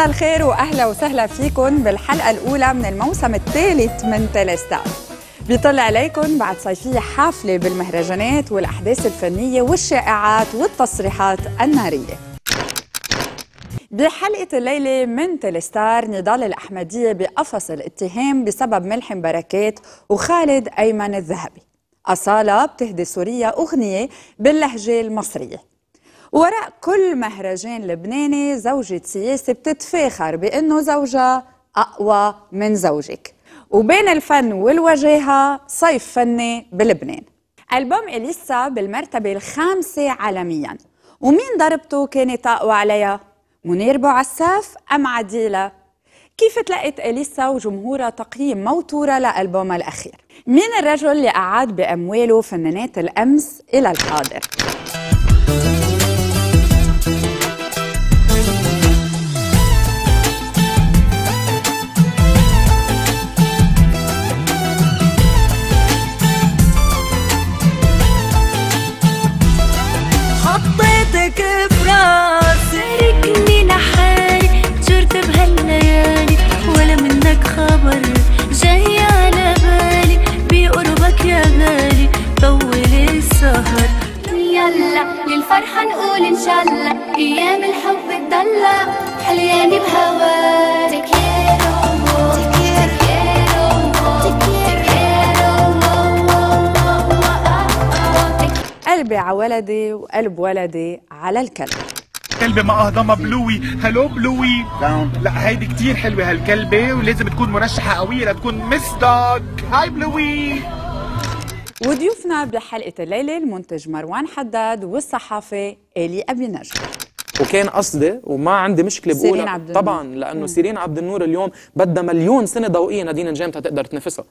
مساء الخير واهلا وسهلا فيكم بالحلقه الاولى من الموسم الثالث من تلستار بيطل عليكم بعد صيفية حافلة بالمهرجانات والأحداث الفنية والشائعات والتصريحات النارية بحلقة الليلة من تلستار نضال الأحمدية بقفص الاتهام بسبب ملحم بركات وخالد أيمن الذهبي أصالة بتهدي سوريا أغنية باللهجة المصرية وراء كل مهرجان لبناني زوجة سياسي بتتفاخر بأنه زوجها أقوى من زوجك وبين الفن والوجاهة صيف فني بلبنان ألبوم إليسا بالمرتبة الخامسة عالميا ومين ضربته كانت أقوى عليها؟ منير بوعساف أم عديلة؟ كيف تلقت إليسا وجمهورها تقييم موتورة لألبومها الأخير؟ مين الرجل اللي قعد بأمواله فنانات الأمس إلى الحاضر؟ على ولدي وقلب ولدي على الكلب كلبة مقهضمة بلوي هلو بلوي لا هيدي كتير حلوة هالكلبة ولازم تكون مرشحة قوية لتكون مس دوغ هاي بلوي وضيوفنا بحلقة الليلة المنتج مروان حداد والصحافة إلي أبي نجم وكان قصدي وما عندي مشكله بقول طبعا لانه سيرين عبد النور اليوم بدها مليون سنه ضوئيه نادين نجام تقدر تنافسها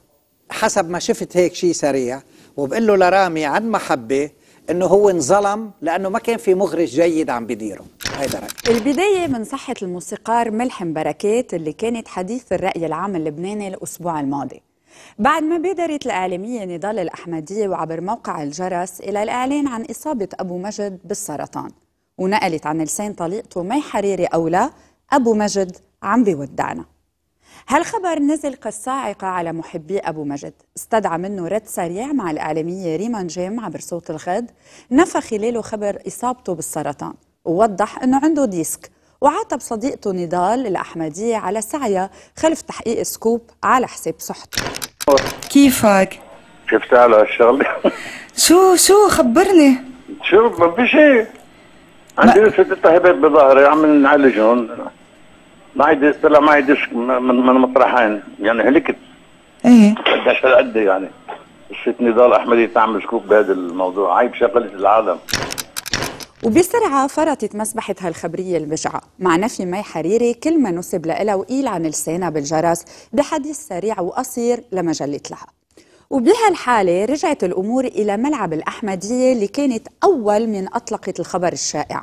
حسب ما شفت هيك شيء سريع وبقول له لرامي عن محبه انه هو انظلم لانه ما كان في مخرج جيد عم بديره هيدا رأيي البداية من صحة الموسيقار ملحم بركات اللي كانت حديث الرأي العام اللبناني الأسبوع الماضي بعد ما بادرت الإعلامية نضال الأحمدية وعبر موقع الجرس إلى الإعلان عن إصابة أبو مجد بالسرطان ونقلت عن لسان طليقته مي حريري أو لا أبو مجد عم بيودعنا هالخبر نزل كالصاعقة على محبي أبو مجد استدعى منه رد سريع مع الإعلامية ريمان جيم عبر صوت الغد نفى خلاله خبر إصابته بالسرطان ووضح أنه عنده ديسك وعاتب صديقته نضال الأحمدية على سعيها خلف تحقيق سكوب على حساب صحته كيفك؟ شفت على الشغل شو شو خبرني شو ما في شيء عندي ستة ست بظهري عم نعالجهم ما عندي طلع ما عنديش من من مطرحين يعني هلكت ايه قداش هالقد يعني الست نضال احمدي تعمل شكوك بهذا الموضوع عيب شغله العالم وبسرعة فرطت مسبحة هالخبرية البشعة مع نفي مي حريري كل ما نسب لها وقيل عن لسانها بالجرس بحديث سريع وقصير لمجلة لها وبهالحالة رجعت الأمور إلى ملعب الأحمدية اللي كانت أول من أطلقت الخبر الشائع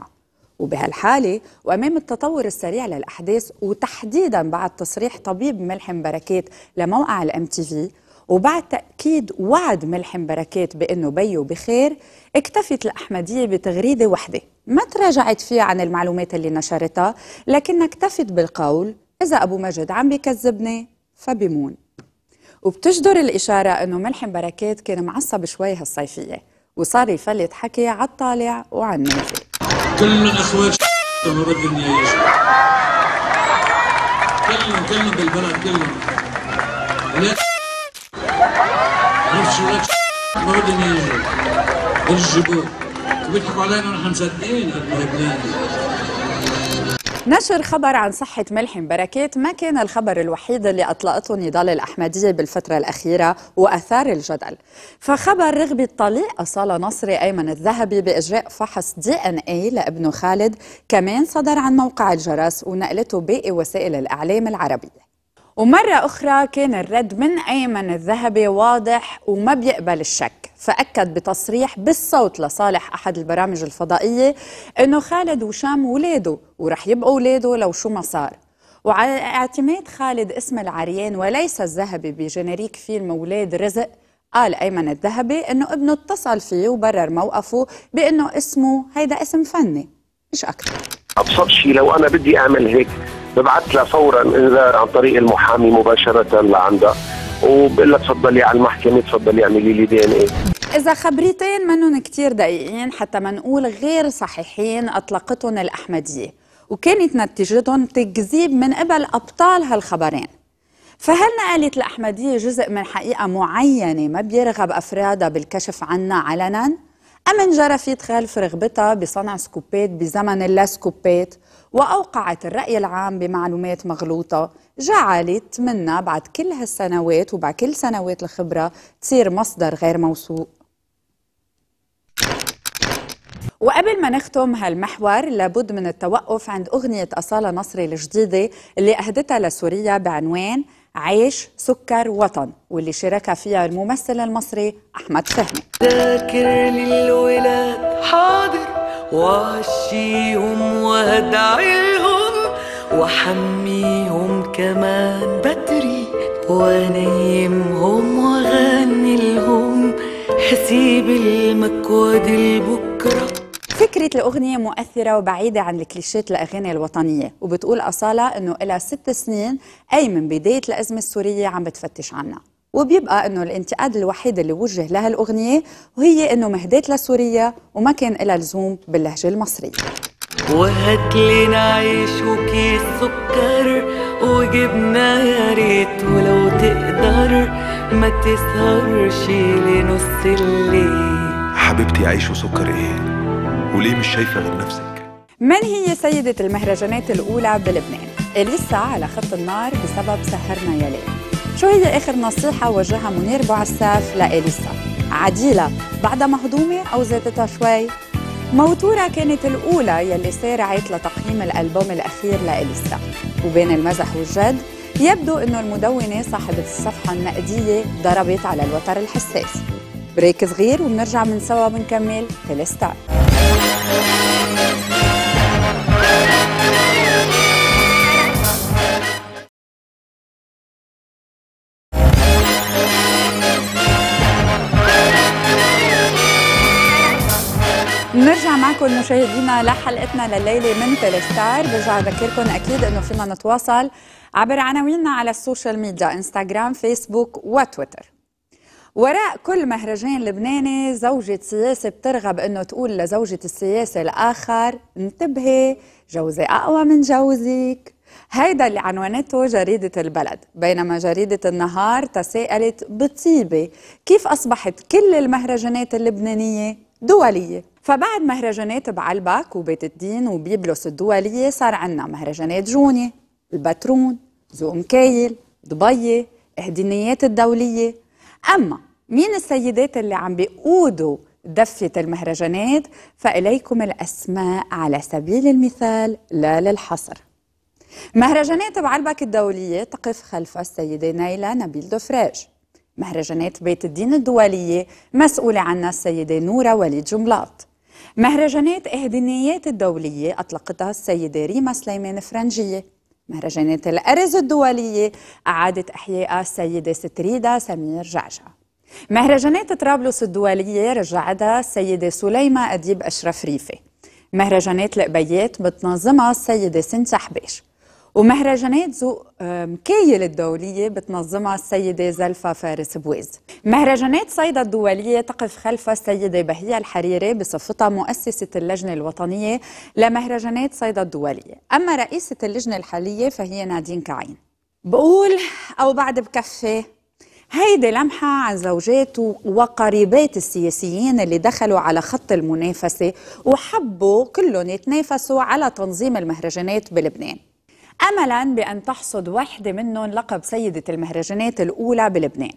وبهالحالة وأمام التطور السريع للأحداث وتحديدا بعد تصريح طبيب ملحم بركات لموقع الام تي في وبعد تأكيد وعد ملحم بركات بأنه بيو بخير اكتفت الأحمدية بتغريدة وحدة ما تراجعت فيها عن المعلومات اللي نشرتها لكنها اكتفت بالقول إذا أبو مجد عم بكذبني فبيمون وبتجدر الإشارة أنه ملحم بركات كان معصب شوي هالصيفية وصار يفلت حكي على الطالع وعلى كل اخوات هرب الدنيا يجي كلهم كلهم بالبلد كلهم الجبور بيضحكوا علينا ونحن مصدقين قد ما هي بلادي نشر خبر عن صحة ملحم بركات ما كان الخبر الوحيد اللي أطلقته نضال الأحمدية بالفترة الأخيرة وأثار الجدل فخبر رغبة طليق أصالة نصري أيمن الذهبي بإجراء فحص دي أن إي لابنه خالد كمان صدر عن موقع الجرس ونقلته باقي وسائل الإعلام العربية ومرة أخرى كان الرد من أيمن الذهبي واضح وما بيقبل الشك فأكد بتصريح بالصوت لصالح أحد البرامج الفضائية أنه خالد وشام ولاده ورح يبقوا ولاده لو شو ما صار وعلى اعتماد خالد اسم العريان وليس الذهبي بجنريك فيلم ولاد رزق قال أيمن الذهبي أنه ابنه اتصل فيه وبرر موقفه بأنه اسمه هيدا اسم فني مش أكثر أبسط شيء لو أنا بدي أعمل هيك ببعث لها فورا انذار عن طريق المحامي مباشره لعندها وبقول لها تفضلي على المحكمه تفضلي اعملي لي دي ان ايه إذا خبرتين منهم كتير دقيقين حتى ما نقول غير صحيحين أطلقتهم الأحمدية وكانت نتيجتهم تكذيب من قبل أبطال هالخبرين فهل نقلت الأحمدية جزء من حقيقة معينة ما بيرغب أفرادها بالكشف عنها علناً؟ أم انجرفت خلف رغبتها بصنع سكوبات بزمن اللاسكوبات سكوبات وأوقعت الرأي العام بمعلومات مغلوطة جعلت منا بعد كل هالسنوات وبعد كل سنوات الخبرة تصير مصدر غير موثوق وقبل ما نختم هالمحور لابد من التوقف عند أغنية أصالة نصري الجديدة اللي أهدتها لسوريا بعنوان عيش سكر وطن واللي شاركها فيها الممثل المصري أحمد فهمي ذاكر للولاد حاضر وعشيهم وادعي لهم وحميهم كمان بدري وانيمهم واغني لهم حسيب المكواد لبكره فكرة الأغنية مؤثرة وبعيدة عن الكليشيات الأغاني الوطنية وبتقول أصالة أنه لها ست سنين أي من بداية الأزمة السورية عم بتفتش عنها وبيبقى انه الانتقاد الوحيد اللي وجه لها الاغنيه وهي انه مهديت لسوريا وما كان لها لزوم باللهجه المصريه وهات لي نعيش وكيس سكر وجبنا يا ريت ولو تقدر ما تسهرش لنص الليل حبيبتي عيش وسكر ايه وليه مش شايفه غير نفسك من هي سيده المهرجانات الاولى بلبنان اليسا على خط النار بسبب سهرنا يا ليل شو هي آخر نصيحة وجهها منير بوعساف لإليسا؟ عديلة بعدها مهضومة أو زادتها شوي؟ موتورة كانت الأولى يلي سارعت لتقييم الألبوم الأخير لإليسا وبين المزح والجد يبدو أنه المدونة صاحبة الصفحة النقدية ضربت على الوتر الحساس بريك صغير وبنرجع من سوا بنكمل فلسطين لكم مشاهدينا لحلقتنا لليله من تلستار برجع اذكركم اكيد انه فينا نتواصل عبر عناويننا على السوشيال ميديا انستغرام فيسبوك وتويتر وراء كل مهرجان لبناني زوجة سياسة بترغب انه تقول لزوجة السياسة الاخر انتبهي جوزي اقوى من جوزك هيدا اللي عنوانته جريدة البلد بينما جريدة النهار تساءلت بطيبة كيف أصبحت كل المهرجانات اللبنانية دولية فبعد مهرجانات بعلبك وبيت الدين وبيبلس الدولية صار عنا مهرجانات جوني البترون زو مكايل دبي اهدينيات الدولية أما مين السيدات اللي عم بيقودوا دفة المهرجانات فإليكم الأسماء على سبيل المثال لا للحصر مهرجانات بعلبك الدولية تقف خلف السيدة نيلة نبيل دفراج مهرجانات بيت الدين الدولية مسؤولة عنها السيدة نورة وليد جملاط مهرجانات إهدنيات الدولية أطلقتها السيدة ريما سليمان فرنجية مهرجانات الأرز الدولية أعادت إحيائها السيدة ستريدا سمير جعجع مهرجانات طرابلس الدولية رجعتها السيدة سليمة أديب أشرف ريفي مهرجانات القبيات بتنظمها السيدة سنت حبيش ومهرجانات ذوق مكايل الدولية بتنظمها السيدة زلفة فارس بويز مهرجانات صيدا الدولية تقف خلفها السيدة بهية الحريري بصفتها مؤسسة اللجنة الوطنية لمهرجانات صيدا الدولية أما رئيسة اللجنة الحالية فهي نادين كعين بقول أو بعد بكفي هيدي لمحة عن زوجات وقريبات السياسيين اللي دخلوا على خط المنافسة وحبوا كلهم يتنافسوا على تنظيم المهرجانات بلبنان أملا بأن تحصد وحده منهم لقب سيدة المهرجانات الأولى بلبنان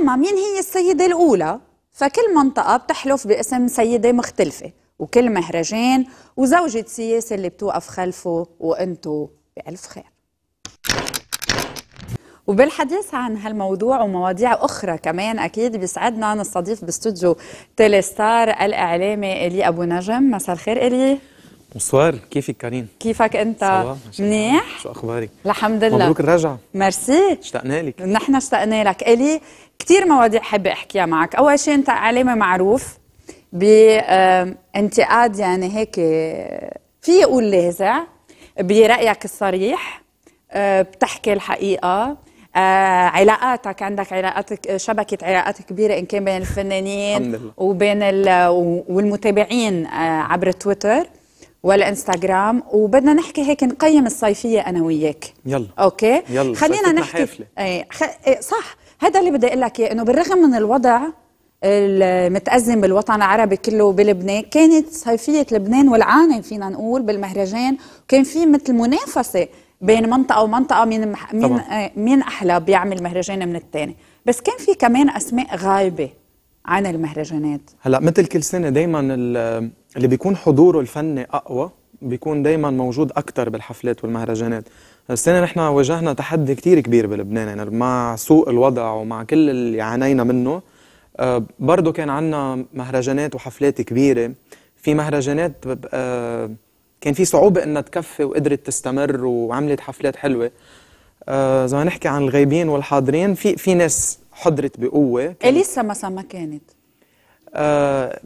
أما مين هي السيدة الأولى فكل منطقة بتحلف باسم سيدة مختلفة وكل مهرجان وزوجة سياسة اللي بتوقف خلفه وانتو بألف خير وبالحديث عن هالموضوع ومواضيع أخرى كمان أكيد بيسعدنا نستضيف باستوديو تيلي ستار الإعلامي إلي أبو نجم مساء الخير إلي بونسوار كيفك كارين كيفك انت منيح شو اخبارك الحمد لله مبروك الرجعه ميرسي اشتقنا لك نحن اشتقنا لك الي كثير مواضيع حابه احكيها معك اول شيء انت اعلامي معروف بانتقاد يعني هيك في يقول لاذع برايك الصريح آه، بتحكي الحقيقه آه علاقاتك عندك علاقاتك شبكه علاقات كبيره ان كان بين الفنانين وبين والمتابعين آه عبر تويتر والانستغرام وبدنا نحكي هيك نقيم الصيفيه انا وياك يلا اوكي يلا خلينا نحكي حافلة. اي خ... ايه صح هذا اللي بدي اقول لك اياه انه بالرغم من الوضع المتأزم بالوطن العربي كله بلبنان كانت صيفية لبنان والعالم فينا نقول بالمهرجان كان في مثل منافسة بين منطقة ومنطقة من مح... مين, إيه، مين أحلى بيعمل مهرجان من الثاني بس كان في كمان أسماء غايبة عن المهرجانات هلا مثل كل سنه دائما اللي بيكون حضوره الفني اقوى بيكون دائما موجود اكثر بالحفلات والمهرجانات السنه نحن واجهنا تحدي كثير كبير بلبنان يعني مع سوء الوضع ومع كل اللي عانينا منه آه، برضه كان عندنا مهرجانات وحفلات كبيره في مهرجانات آه، كان في صعوبه انها تكفي وقدرت تستمر وعملت حفلات حلوه آه، اذا نحكي عن الغايبين والحاضرين في في ناس حضرت بقوه كانت... إيه، مثلا ما كانت آه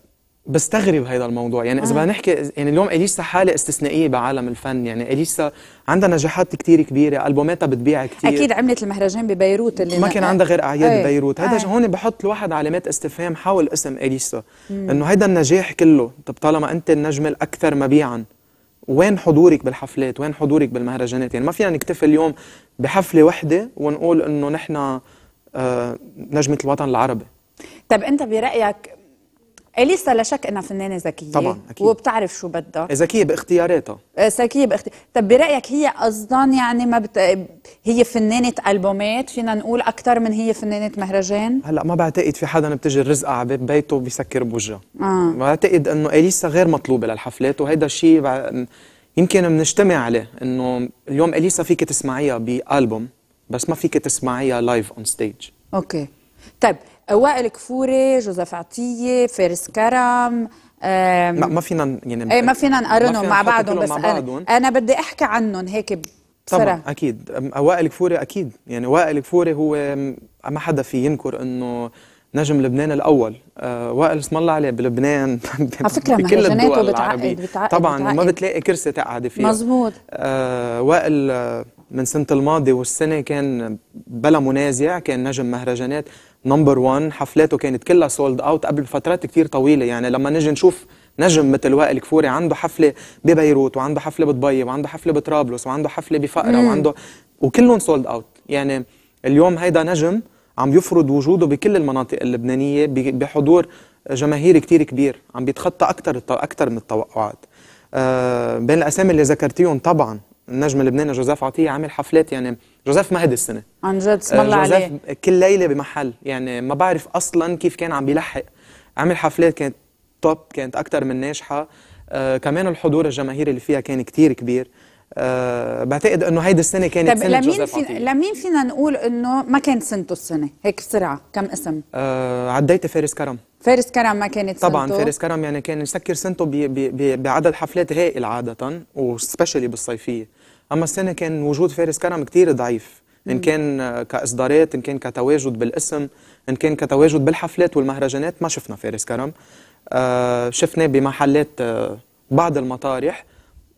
بستغرب هذا الموضوع يعني اذا آه. بدنا نحكي يعني اليوم اليسا حاله استثنائيه بعالم الفن يعني اليسا عندها نجاحات كتير كبيره البوماتها بتبيع كتير اكيد عملت المهرجان ببيروت اللي ما كان عندها غير اعياد إيه، ببيروت هذا إيه. هون بحط الواحد علامات استفهام حول اسم اليسا انه هيدا النجاح كله طب طالما انت النجم الاكثر مبيعا وين حضورك بالحفلات وين حضورك بالمهرجانات يعني ما فينا نكتفي اليوم بحفله وحده ونقول انه نحن آه، نجمه الوطن العربي طب انت برايك اليسا لا شك انها فنانه ذكيه طبعا اكيد وبتعرف شو بدها إيه، ذكيه باختياراتها آه، ذكيه باختي طب برايك هي اصلا يعني ما بت... هي فنانه البومات فينا نقول اكثر من هي فنانه مهرجان هلا ما بعتقد في حدا بتجي الرزقه على باب بيته بيسكر بوجهها آه. بعتقد انه اليسا غير مطلوبه للحفلات وهيدا الشيء يمكن بنجتمع عليه انه اليوم اليسا فيك تسمعيها بالبوم بس ما فيك تسمعيها لايف اون ستيج اوكي طيب وائل كفوري جوزيف عطيه فارس كرم ما, ما فينا يعني ايه ما فينا نقارنهم مع بعضهم بس مع بعضهم. أنا, انا بدي احكي عنهم هيك بسرعه طبعا اكيد وائل كفوري اكيد يعني وائل كفوري هو ما حدا في ينكر انه نجم لبنان الاول آه وائل اسم الله عليه بلبنان على فكره بكل الدول بتعقد العربية بتعقد طبعا بتعقد. ما بتلاقي كرسي تقعدي فيها مزبوط آه وائل آه، من سنة الماضي والسنة كان بلا منازع كان نجم مهرجانات نمبر 1 حفلاته كانت كلها سولد اوت قبل فترات كثير طويلة يعني لما نجي نشوف نجم مثل وائل كفوري عنده حفلة ببيروت وعنده حفلة بدبي وعنده حفلة بطرابلس وعنده حفلة بفقرة وعنده وكلهم سولد اوت يعني اليوم هيدا نجم عم يفرض وجوده بكل المناطق اللبنانية بحضور جماهير كتير كبير عم بيتخطى أكتر أكتر من التوقعات أه بين الأسامي اللي ذكرتيهم طبعا النجم اللبناني جوزيف عطيه عامل حفلات يعني جوزيف مهد السنه عن جد اسم آه، الله عليه كل ليله بمحل يعني ما بعرف اصلا كيف كان عم بيلحق عامل حفلات كانت توب كانت اكثر من ناجحه آه كمان الحضور الجماهيري اللي فيها كان كثير كبير أه بعتقد انه هيدي السنه كانت طيب سنه لمين في لمين فينا نقول انه ما كانت سنته السنه هيك بسرعه كم اسم أه عديت فارس كرم فارس كرم ما كانت طبعا سنته. فارس كرم يعني كان يسكر سنته بعدد حفلات هائل عاده وسبيشلي بالصيفيه اما السنه كان وجود فارس كرم كثير ضعيف ان كان كاصدارات ان كان كتواجد بالاسم ان كان كتواجد بالحفلات والمهرجانات ما شفنا فارس كرم آه، شفناه بمحلات آه، بعض المطارح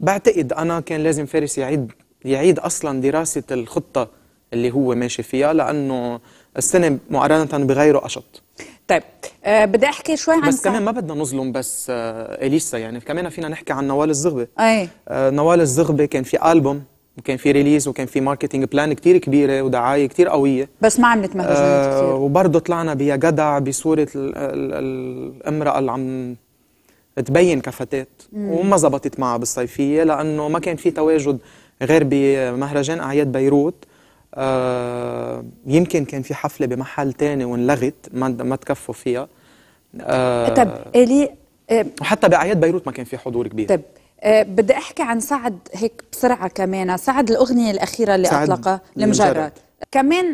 بعتقد انا كان لازم فارس يعيد يعيد اصلا دراسه الخطه اللي هو ماشي فيها لانه السنه مقارنه بغيره اشط طيب آه بدي احكي شوي عن بس كمان ما بدنا نظلم بس آه اليسا يعني كمان فينا نحكي عن نوال الزغبه اي آه نوال الزغبه كان في البوم وكان في ريليز وكان في ماركتينج بلان كتير كبيره ودعايه كتير قويه بس ما عملت آه، مهرجانات آه كثير وبرضه طلعنا بيا جدع بصوره الامراه اللي عم تبين كفتاه وما زبطت معها بالصيفيه لانه ما كان في تواجد غير بمهرجان اعياد بيروت آه، يمكن كان في حفله بمحل تاني وانلغت ما ما تكفوا فيها آه، طب الي آه، وحتى باعياد بيروت ما كان في حضور كبير طب بدي احكي عن سعد هيك بسرعه كمان سعد الاغنيه الاخيره اللي اطلقها المجرد كمان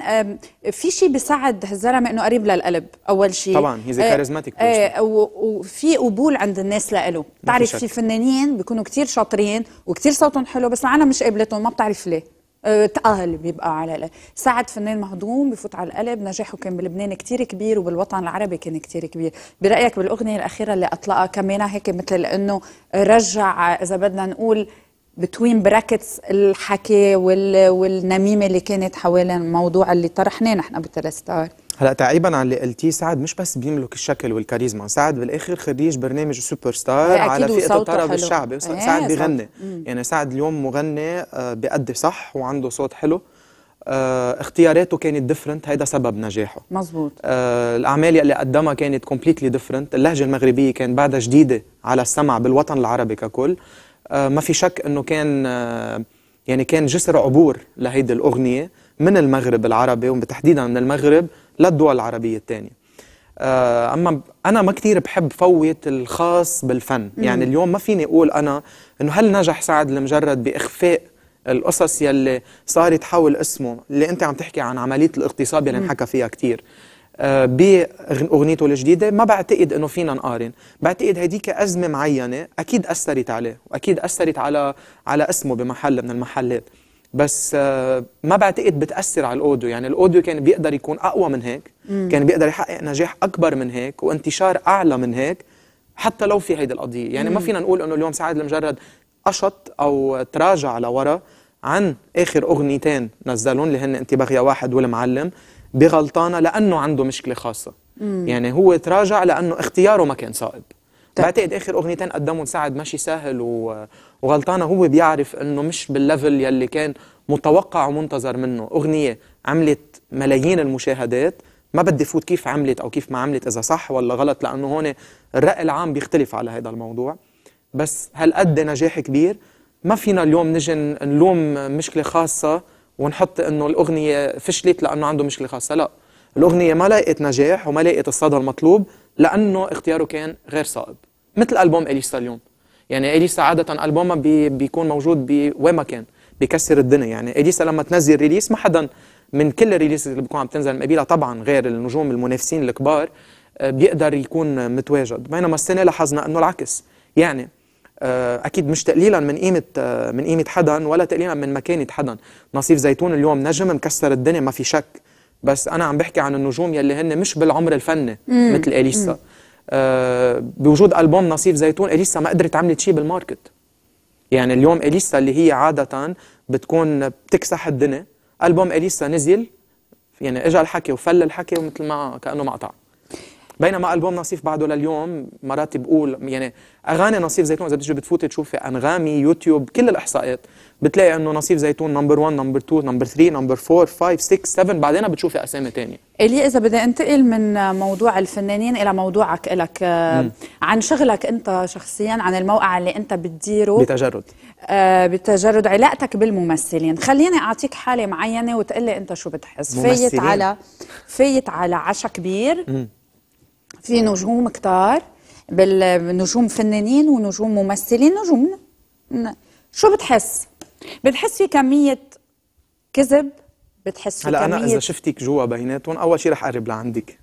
في شيء بسعد هالزلمه انه قريب للقلب اول شيء طبعا هي كاريزماتيك ايه وفي قبول عند الناس لإله بتعرف في فنانين بيكونوا كثير شاطرين وكثير صوتهم حلو بس العالم مش قابلتهم ما بتعرف ليه أه، تقال بيبقى على سعد فنان مهضوم بفوت على القلب نجاحه كان بلبنان كتير كبير وبالوطن العربي كان كتير كبير برأيك بالأغنية الأخيرة اللي أطلقها كمان هيك مثل لأنه رجع إذا بدنا نقول بتوين براكتس الحكي وال... والنميمه اللي كانت حوالين الموضوع اللي طرحناه نحن بتلستار ستار هلا تعيبا على اللي قلتيه سعد مش بس بيملك الشكل والكاريزما سعد بالاخر خريج برنامج السوبر إيه، ستار على فئه الطرب الشعبي إيه، سعد بيغني يعني سعد اليوم مغني آه، بيأدي صح وعنده صوت حلو آه اختياراته كانت ديفرنت هيدا سبب نجاحه مزبوط آه الاعمال اللي قدمها كانت كومبليتلي ديفرنت اللهجه المغربيه كان بعدها جديده على السمع بالوطن العربي ككل آه، ما في شك انه كان آه، يعني كان جسر عبور لهيدي الاغنيه من المغرب العربي وبتحديدا من المغرب للدول العربيه الثانيه آه، اما انا ما كثير بحب فوت الخاص بالفن يعني اليوم ما فيني اقول انا انه هل نجح سعد المجرد باخفاء القصص يلي صارت حول اسمه اللي انت عم تحكي عن عمليه الاغتصاب يلي انحكى فيها كثير آه، باغنيته الجديده ما بعتقد انه فينا نقارن بعتقد هديك ازمه معينه اكيد اثرت عليه واكيد اثرت على على اسمه بمحل من المحلات بس آه، ما بعتقد بتاثر على الاوديو يعني الاوديو كان بيقدر يكون اقوى من هيك مم. كان بيقدر يحقق نجاح اكبر من هيك وانتشار اعلى من هيك حتى لو في هيدي القضيه يعني مم. ما فينا نقول انه اليوم سعاد المجرد قشط او تراجع لورا عن اخر اغنيتين نزلهم اللي هن انت بغيا واحد والمعلم بغلطانه لانه عنده مشكله خاصه مم. يعني هو تراجع لانه اختياره ما كان صائب طيب. بعتقد اخر اغنيتين قدمهم سعد ماشي سهل و... وغلطانه هو بيعرف انه مش بالليفل يلي كان متوقع ومنتظر منه اغنيه عملت ملايين المشاهدات ما بدي فوت كيف عملت او كيف ما عملت اذا صح ولا غلط لانه هون الراي العام بيختلف على هذا الموضوع بس هالقد نجاح كبير ما فينا اليوم نجي نلوم مشكله خاصه ونحط انه الاغنيه فشلت لانه عنده مشكله خاصه لا الاغنيه ما لقيت نجاح وما لقيت الصدى المطلوب لانه اختياره كان غير صائب مثل البوم اليسا اليوم يعني اليسا عاده البومها بي بيكون موجود بوين ما كان بكسر الدنيا يعني اليسا لما تنزل ريليس ما حدا من كل الريليسز اللي بتكون عم تنزل من قبيلها طبعا غير النجوم المنافسين الكبار آه، بيقدر يكون متواجد بينما السنه لاحظنا انه العكس يعني آه، اكيد مش تقليلا من قيمه آه، من قيمه حدا ولا تقليلا من مكانه حدا نصيف زيتون اليوم نجم مكسر الدنيا ما في شك بس انا عم بحكي عن النجوم يلي هن مش بالعمر الفني مم. مثل اليسا آه بوجود البوم نصيف زيتون اليسا ما قدرت عملت شيء بالماركت يعني اليوم اليسا اللي هي عاده بتكون بتكسح الدنيا البوم اليسا نزل يعني اجى الحكي وفل الحكي ومثل ما كانه مقطع بينما البوم نصيف بعده لليوم مرات بقول يعني اغاني نصيف زيتون اذا بتجي بتفوتي تشوفي انغامي يوتيوب كل الاحصائيات بتلاقي انه نصيف زيتون نمبر 1 نمبر 2 نمبر 3 نمبر 4 5 6 7 بعدين بتشوفي اسامي ثانيه الي اذا بدي انتقل من موضوع الفنانين الى موضوعك الك آه، عن شغلك انت شخصيا عن الموقع اللي انت بتديره بتجرد آه بتجرد علاقتك بالممثلين خليني اعطيك حاله معينه وتقلي انت شو بتحس فايت على فايت على عشا كبير مم. في نجوم كتار بالنجوم فنانين ونجوم ممثلين نجوم شو بتحس؟ بتحس في كمية كذب بتحس في هلا انا اذا شفتك جوا بيناتهم اول شيء رح اقرب لعندك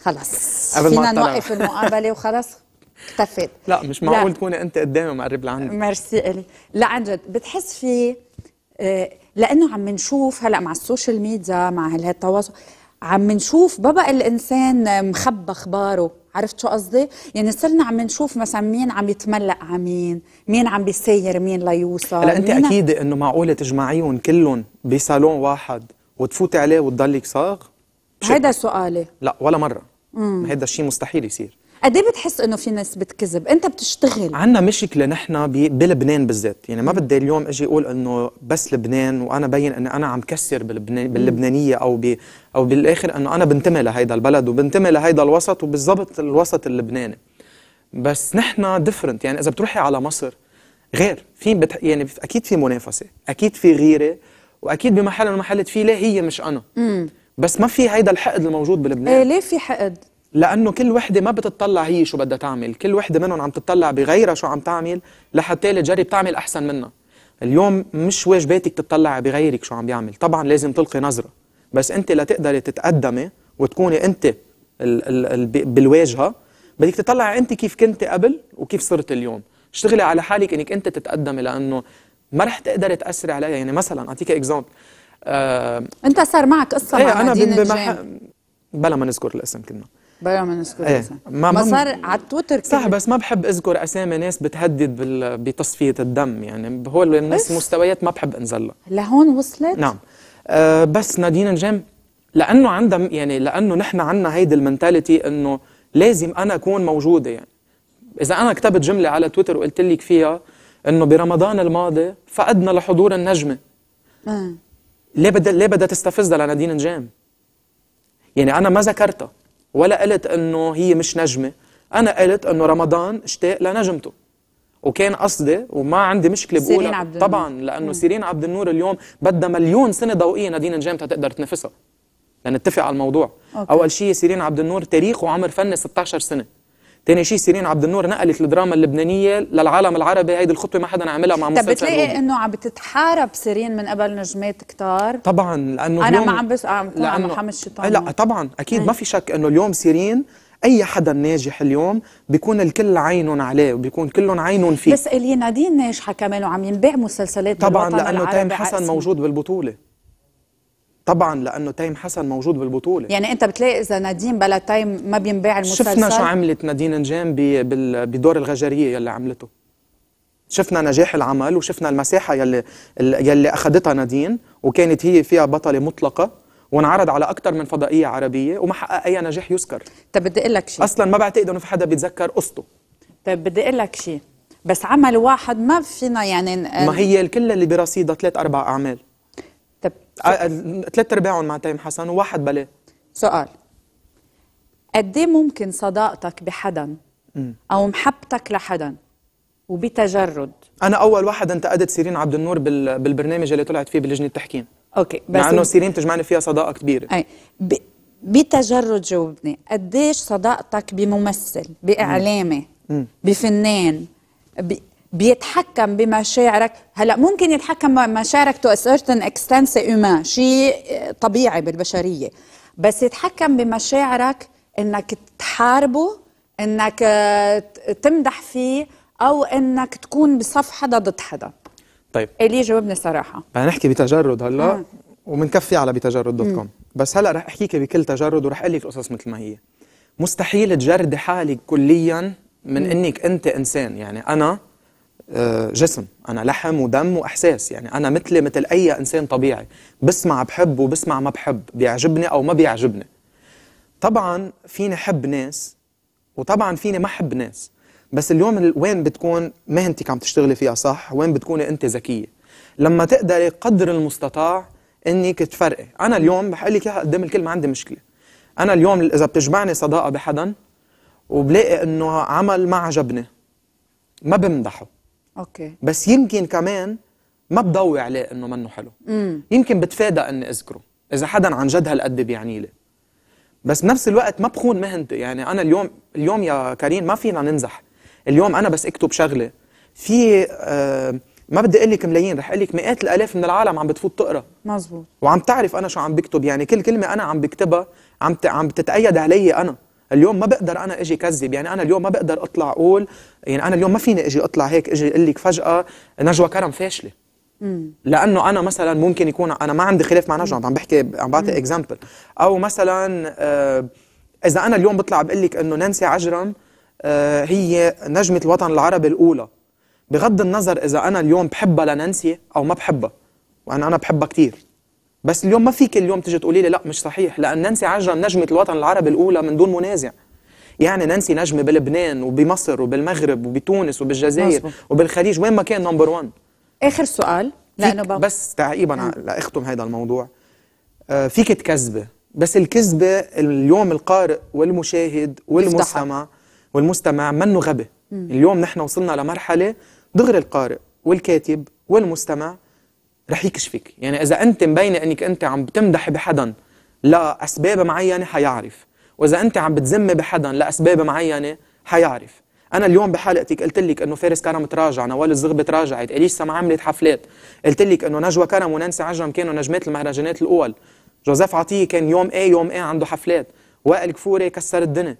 خلص فينا نوقف المقابلة وخلص اكتفيت لا مش معقول تكوني انت قدامي مقرب لعندك ميرسي الي لا عن جد بتحس في آه، لانه عم نشوف هلا مع السوشيال ميديا مع هالتواصل عم نشوف بابا الانسان مخبى اخباره عرفت شو قصدي؟ يعني صرنا عم نشوف مثلا مين عم يتملق على مين، مين عم بيساير مين ليوصل هلا انت اكيد انه معقوله تجمعيهم كلهم بصالون واحد وتفوتي عليه وتضلك صاغ؟ هيدا سؤالي لا ولا مره هيدا الشيء مستحيل يصير قد ايه بتحس انه في ناس بتكذب انت بتشتغل عندنا مشكله نحن بلبنان بالذات يعني ما بدي اليوم اجي اقول انه بس لبنان وانا بين اني انا عم كسر باللبنانيه او او بالاخر انه انا بنتمي لهيدا البلد وبنتمي لهيدا الوسط وبالضبط الوسط اللبناني بس نحن ديفرنت يعني اذا بتروحي على مصر غير في بتح... يعني اكيد في منافسه اكيد في غيره واكيد بمحل من المحلات في ليه هي مش انا مم. بس ما في هيدا الحقد الموجود بلبنان ايه ليه في حقد لانه كل وحده ما بتطلع هي شو بدها تعمل كل وحده منهم عم تطلع بغيرها شو عم تعمل لحتى تجرب تعمل احسن منها اليوم مش واجباتك تطلع بغيرك شو عم بيعمل طبعا لازم تلقي نظره بس انت لتقدري تتقدمي وتكوني انت ال ال ال بالواجهه بدك تطلعي انت كيف كنت قبل وكيف صرت اليوم اشتغلي على حالك انك انت تتقدمي لانه ما رح تقدري تاثري عليها يعني مثلا اعطيك اكزامبل آه انت صار معك قصه ايه مع انا بمح... بلا ما نذكر الاسم كنا بلا ما نذكر ايه الاسم ما, ما صار م... على تويتر صح بس ما بحب اذكر اسامي ناس بتهدد بال... بتصفيه الدم يعني هو الناس مستويات ما بحب انزلها لهون وصلت؟ نعم آه بس نادين نجام لانه عندها يعني لانه نحن عندنا هيدي المنتاليتي انه لازم انا اكون موجوده يعني اذا انا كتبت جمله على تويتر وقلت لك فيها انه برمضان الماضي فقدنا لحضور النجمه آه. ليه بدها ليه بدها تستفزها لنادين نجام يعني انا ما ذكرتها ولا قلت انه هي مش نجمه انا قلت انه رمضان اشتاق لنجمته وكان قصدي وما عندي مشكله بقول سيرين عبد طبعا لانه سيرين عبد النور اليوم بدها مليون سنه ضوئيه نادين نجام تقدر تنافسها لنتفق على الموضوع أوكي. اول شيء سيرين عبد النور تاريخ وعمر فني 16 سنه ثاني شيء سيرين عبد النور نقلت الدراما اللبنانيه للعالم العربي هيدي الخطوه ما حدا عملها مع مسلسل طب بتلاقي انه عم تتحارب سيرين من قبل نجمات كتار طبعا لانه انا ما عم بس عم آه، لأنه... عم محمد شيطان لا طبعا اكيد ما إيه. في شك انه اليوم سيرين اي حدا ناجح اليوم بيكون الكل عينهم عليه وبيكون كلهم عينهم فيه بس اللي نادين ناجحه كمان وعم ينباع مسلسلات طبعا لانه تايم حسن موجود بالبطوله طبعا لانه تايم حسن موجود بالبطوله يعني انت بتلاقي اذا نادين بلا تايم ما بينباع المسلسل شفنا شو عملت نادين نجام بدور الغجريه يلي عملته شفنا نجاح العمل وشفنا المساحه يلي يلي اخذتها نادين وكانت هي فيها بطله مطلقه وانعرض على اكثر من فضائيه عربيه وما حقق اي نجاح يذكر طب بدي اقول لك شيء اصلا ما بعتقد انه في حدا بيتذكر قصته طب بدي اقول لك شيء بس عمل واحد ما فينا يعني ما هي الكل اللي برصيدها ثلاث اربع اعمال طب ثلاث ارباعهم مع تيم حسن وواحد بلا سؤال قد إيه ممكن صداقتك بحدا او محبتك لحدا وبتجرد انا اول واحد انتقدت سيرين عبد النور بالبرنامج اللي طلعت فيه بلجنه التحكيم اوكي بس مع انه سيرين بتجمعني فيها صداقه كبيره اي ب... بتجرد جاوبني قديش صداقتك بممثل باعلامي بفنان ب... بيتحكم بمشاعرك هلا ممكن يتحكم بمشاعرك تو سيرتن اكستنس سي هيومان شيء طبيعي بالبشريه بس يتحكم بمشاعرك انك تحاربه انك تمدح فيه او انك تكون بصف حدا ضد حدا طيب الي إيه جاوبني صراحه نحكي بتجرد هلا آه. على بتجرد دوت كوم بس هلا رح احكيك بكل تجرد ورح اقول لك القصص مثل ما هي مستحيل تجردي حالك كليا من مم. انك انت انسان يعني انا آه، جسم انا لحم ودم واحساس يعني انا مثلي مثل اي انسان طبيعي بسمع بحب وبسمع ما بحب بيعجبني او ما بيعجبني طبعا فيني حب ناس وطبعا فيني ما حب ناس بس اليوم وين بتكون مهنتك عم تشتغلي فيها صح وين بتكوني انت ذكيه لما تقدري قدر المستطاع انك تفرقي انا اليوم بحكي لك اياها قدام الكل ما عندي مشكله انا اليوم اذا بتجمعني صداقه بحدا وبلاقي انه عمل ما عجبني ما بمدحه اوكي بس يمكن كمان ما بضوي عليه انه منه حلو مم. يمكن بتفادى اني اذكره اذا حدا عن جد هالقد بيعني لي بس بنفس الوقت ما بخون مهنتي يعني انا اليوم اليوم يا كريم ما فينا ننزح اليوم انا بس اكتب شغله في آه، ما بدي اقول لك ملايين رح اقول لك مئات الالاف من العالم عم بتفوت تقرا مزبوط وعم تعرف انا شو عم بكتب يعني كل كلمه انا عم بكتبها عم عم بتتايد علي انا اليوم ما بقدر انا اجي كذب يعني انا اليوم ما بقدر اطلع اقول يعني انا اليوم ما فيني اجي اطلع هيك اجي اقول لك فجاه نجوى كرم فاشله لانه انا مثلا ممكن يكون انا ما عندي خلاف مع نجوى عم بحكي عم بعطي اكزامبل او مثلا آه، اذا انا اليوم بطلع بقول لك انه نانسي عجرم آه، هي نجمة الوطن العربي الأولى بغض النظر إذا أنا اليوم بحبها لنانسي أو ما بحبها وأنا أنا بحبها كتير بس اليوم ما فيك اليوم تجي تقولي لي لا مش صحيح لأن نانسي عجرم نجمة الوطن العربي الأولى من دون منازع يعني نانسي نجمة بلبنان وبمصر وبالمغرب وبتونس وبالجزائر وبالخليج وين ما كان نمبر 1 آخر سؤال لأنه بقى. بس تعقيبا لأختم هذا الموضوع آه، فيك تكذبه بس الكذبة اليوم القارئ والمشاهد والمستمع يفتحها. والمستمع منه غبي اليوم نحن وصلنا لمرحله دغري القارئ والكاتب والمستمع رح يكشفك يعني اذا انت مبينه انك انت عم بتمدح بحدا لاسباب معينه حيعرف واذا انت عم بتذمي بحدا لاسباب معينه حيعرف انا اليوم بحلقتك قلت لك انه فارس كرم تراجع نوال الزغبي تراجعت اليسا ما عملت حفلات قلت لك انه نجوى كرم ونانسي عجرم كانوا نجمات المهرجانات الاول جوزيف عطيه كان يوم ايه يوم ايه عنده حفلات وائل كفوري كسر الدنيا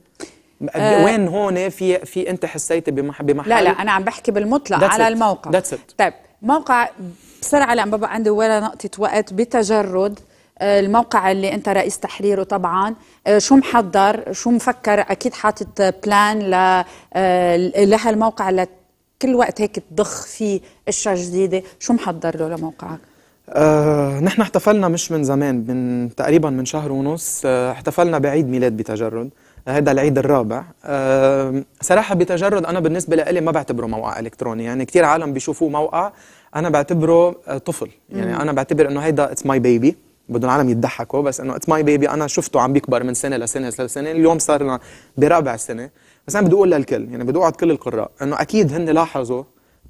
آه، وين هون في في انت حسيتي بمحل لا لا انا عم بحكي بالمطلق على الموقع طيب موقع بسرعه لان بابا عندي ولا نقطه وقت بتجرد آه، الموقع اللي انت رئيس تحريره طبعا آه، شو محضر شو مفكر اكيد حاطط بلان ل لهالموقع لكل وقت هيك تضخ فيه اشياء جديده شو محضر له لموقعك آه، نحن احتفلنا مش من زمان من تقريبا من شهر ونص احتفلنا بعيد ميلاد بتجرد هذا العيد الرابع أه صراحة بتجرد أنا بالنسبة لي ما بعتبره موقع إلكتروني يعني كثير عالم بيشوفوه موقع أنا بعتبره أه، طفل يعني أنا بعتبر إنه هيدا اتس ماي بيبي بدون العالم يضحكوا بس إنه اتس ماي بيبي أنا شفته عم بيكبر من سنة لسنة لسنة اليوم صارنا برابع سنة بس أنا بدي أقول للكل يعني بدي أوعد كل القراء إنه أكيد هن لاحظوا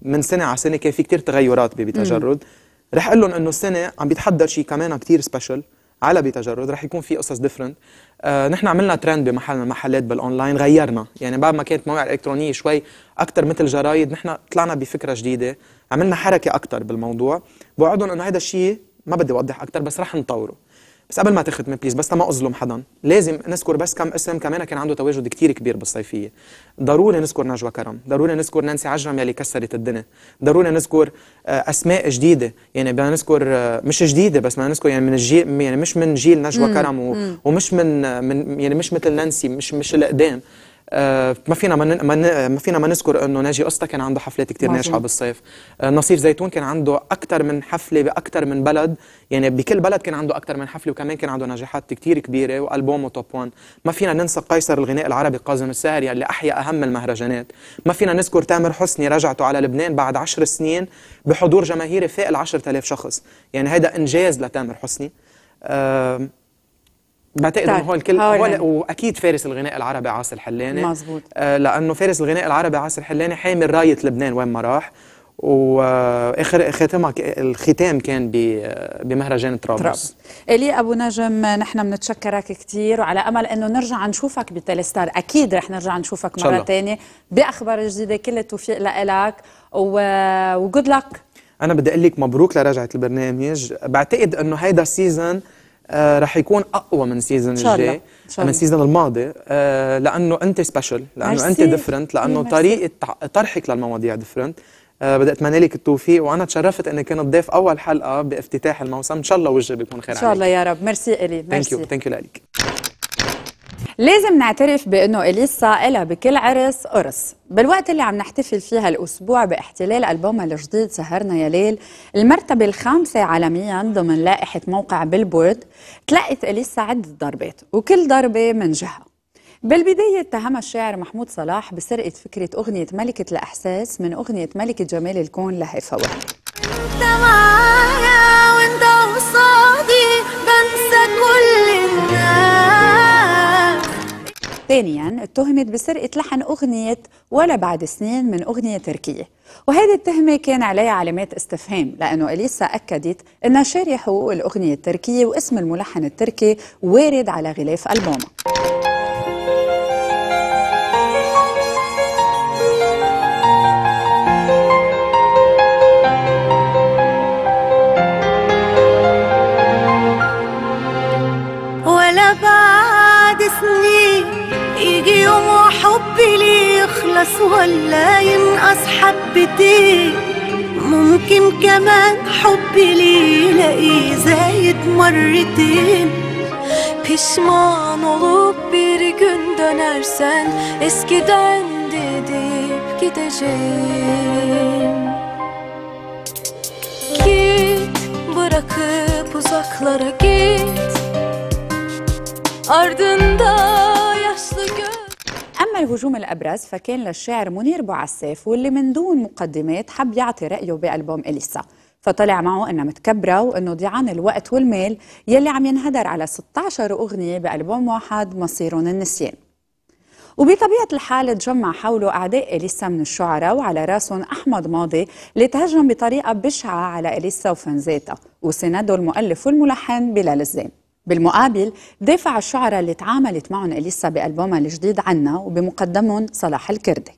من سنة على سنة كان في كثير تغيرات بتجرد رح أقول لهم إنه السنة عم بيتحضر شيء كمان كثير سبيشل على بتجرد رح يكون في قصص ديفرنت آه نحن عملنا ترند بمحل من المحلات بالاونلاين غيرنا يعني بعد ما كانت مواقع الكترونيه شوي اكثر مثل جرايد نحن طلعنا بفكره جديده عملنا حركه اكثر بالموضوع بوعدهم انه هذا الشيء ما بدي اوضح اكثر بس رح نطوره بس قبل ما تختم بليز بس ما اظلم حدا لازم نذكر بس كم اسم كمان كان عنده تواجد كتير كبير بالصيفيه ضروري نذكر نجوى كرم ضروري نذكر نانسي عجرم يلي كسرت الدنيا ضروري نذكر آه، اسماء جديده يعني بدنا نذكر آه، مش جديده بس بدنا نذكر يعني من الجيل يعني مش من جيل نجوى كرم و... ومش من آه، من يعني مش مثل نانسي مش مش القدام آه، ما فينا ما, ما فينا ما نذكر انه ناجي قصته كان عنده حفلات كثير ناجحه بالصيف آه، نصيف نصير زيتون كان عنده اكثر من حفله باكثر من بلد يعني بكل بلد كان عنده اكثر من حفله وكمان كان عنده نجاحات كثير كبيره والبومه توب 1 ما فينا ننسى قيصر الغناء العربي قازم الساهر اللي احيا اهم المهرجانات ما فينا نذكر تامر حسني رجعته على لبنان بعد 10 سنين بحضور جماهيري فائق ال 10000 شخص يعني هذا انجاز لتامر حسني آه بعتقد انه هو الكل هو واكيد فارس الغناء العربي عاصي الحلاني مزبوط آه لانه فارس الغناء العربي عاصي الحلاني حامل رايه لبنان وين ما راح واخر ختمها الختام كان بمهرجان طرابلس الي ابو نجم نحن بنتشكرك كثير وعلى امل انه نرجع نشوفك بتلستار اكيد رح نرجع نشوفك مره ثانيه باخبار جديده كل التوفيق لك و... وجود لك انا بدي اقول لك مبروك لرجعه البرنامج بعتقد انه هيدا السيزون آه، رح يكون اقوى من سيزون الجاي من السيزون الماضي آه، لانه انت سبيشل لانه انت ديفرنت لانه طريقه طرحك للمواضيع ديفرنت آه، بدي اتمنى لك التوفيق وانا تشرفت اني كنت ضيف اول حلقه بافتتاح الموسم ان شاء الله وجهي بيكون خير ان شاء الله عليك. يا رب ميرسي الي ميرسي ثانك يو ثانك يو لك لازم نعترف بأنه إليسا إلها بكل عرس قرص بالوقت اللي عم نحتفل فيها الأسبوع باحتلال ألبومها الجديد سهرنا يا ليل المرتبة الخامسة عالميا ضمن لائحة موقع بيلبورد تلقت إليسا عدة ضربات وكل ضربة من جهة بالبداية اتهمها الشاعر محمود صلاح بسرقة فكرة أغنية ملكة الأحساس من أغنية ملكة جمال الكون لهيفا وهبي ثانيا اتهمت بسرقة لحن أغنية ولا بعد سنين من أغنية تركية وهذه التهمة كان عليها علامات استفهام لأنه إليسا أكدت أن شاري حقوق الأغنية التركية واسم الملحن التركي وارد على غلاف ألبومها يجي يوم وحبي ليه يخلص ولا ينقص حبتي ممكن كمان حبي ليه يلاقيه زايد مرتين Pişman olup bir gün dönersen Eskiden dedip gideceğim Git bırakıp uzaklara git Ardından أما الهجوم الأبرز فكان للشاعر منير بوعساف واللي من دون مقدمات حب يعطي رأيه بألبوم إليسا فطلع معه انها متكبره وانه ضيعان الوقت والمال يلي عم ينهدر على 16 اغنيه بالبوم واحد مصيرهم النسيان وبطبيعة الحال تجمع حوله أعداء إليسا من الشعراء وعلى راسهم أحمد ماضي اللي تهجم بطريقة بشعة على إليسا وفنزاتها وسنده المؤلف والملحن بلال الزين بالمقابل دافع الشعراء اللي تعاملت معهم إليسا بألبومها الجديد عنا وبمقدمهم صلاح الكردي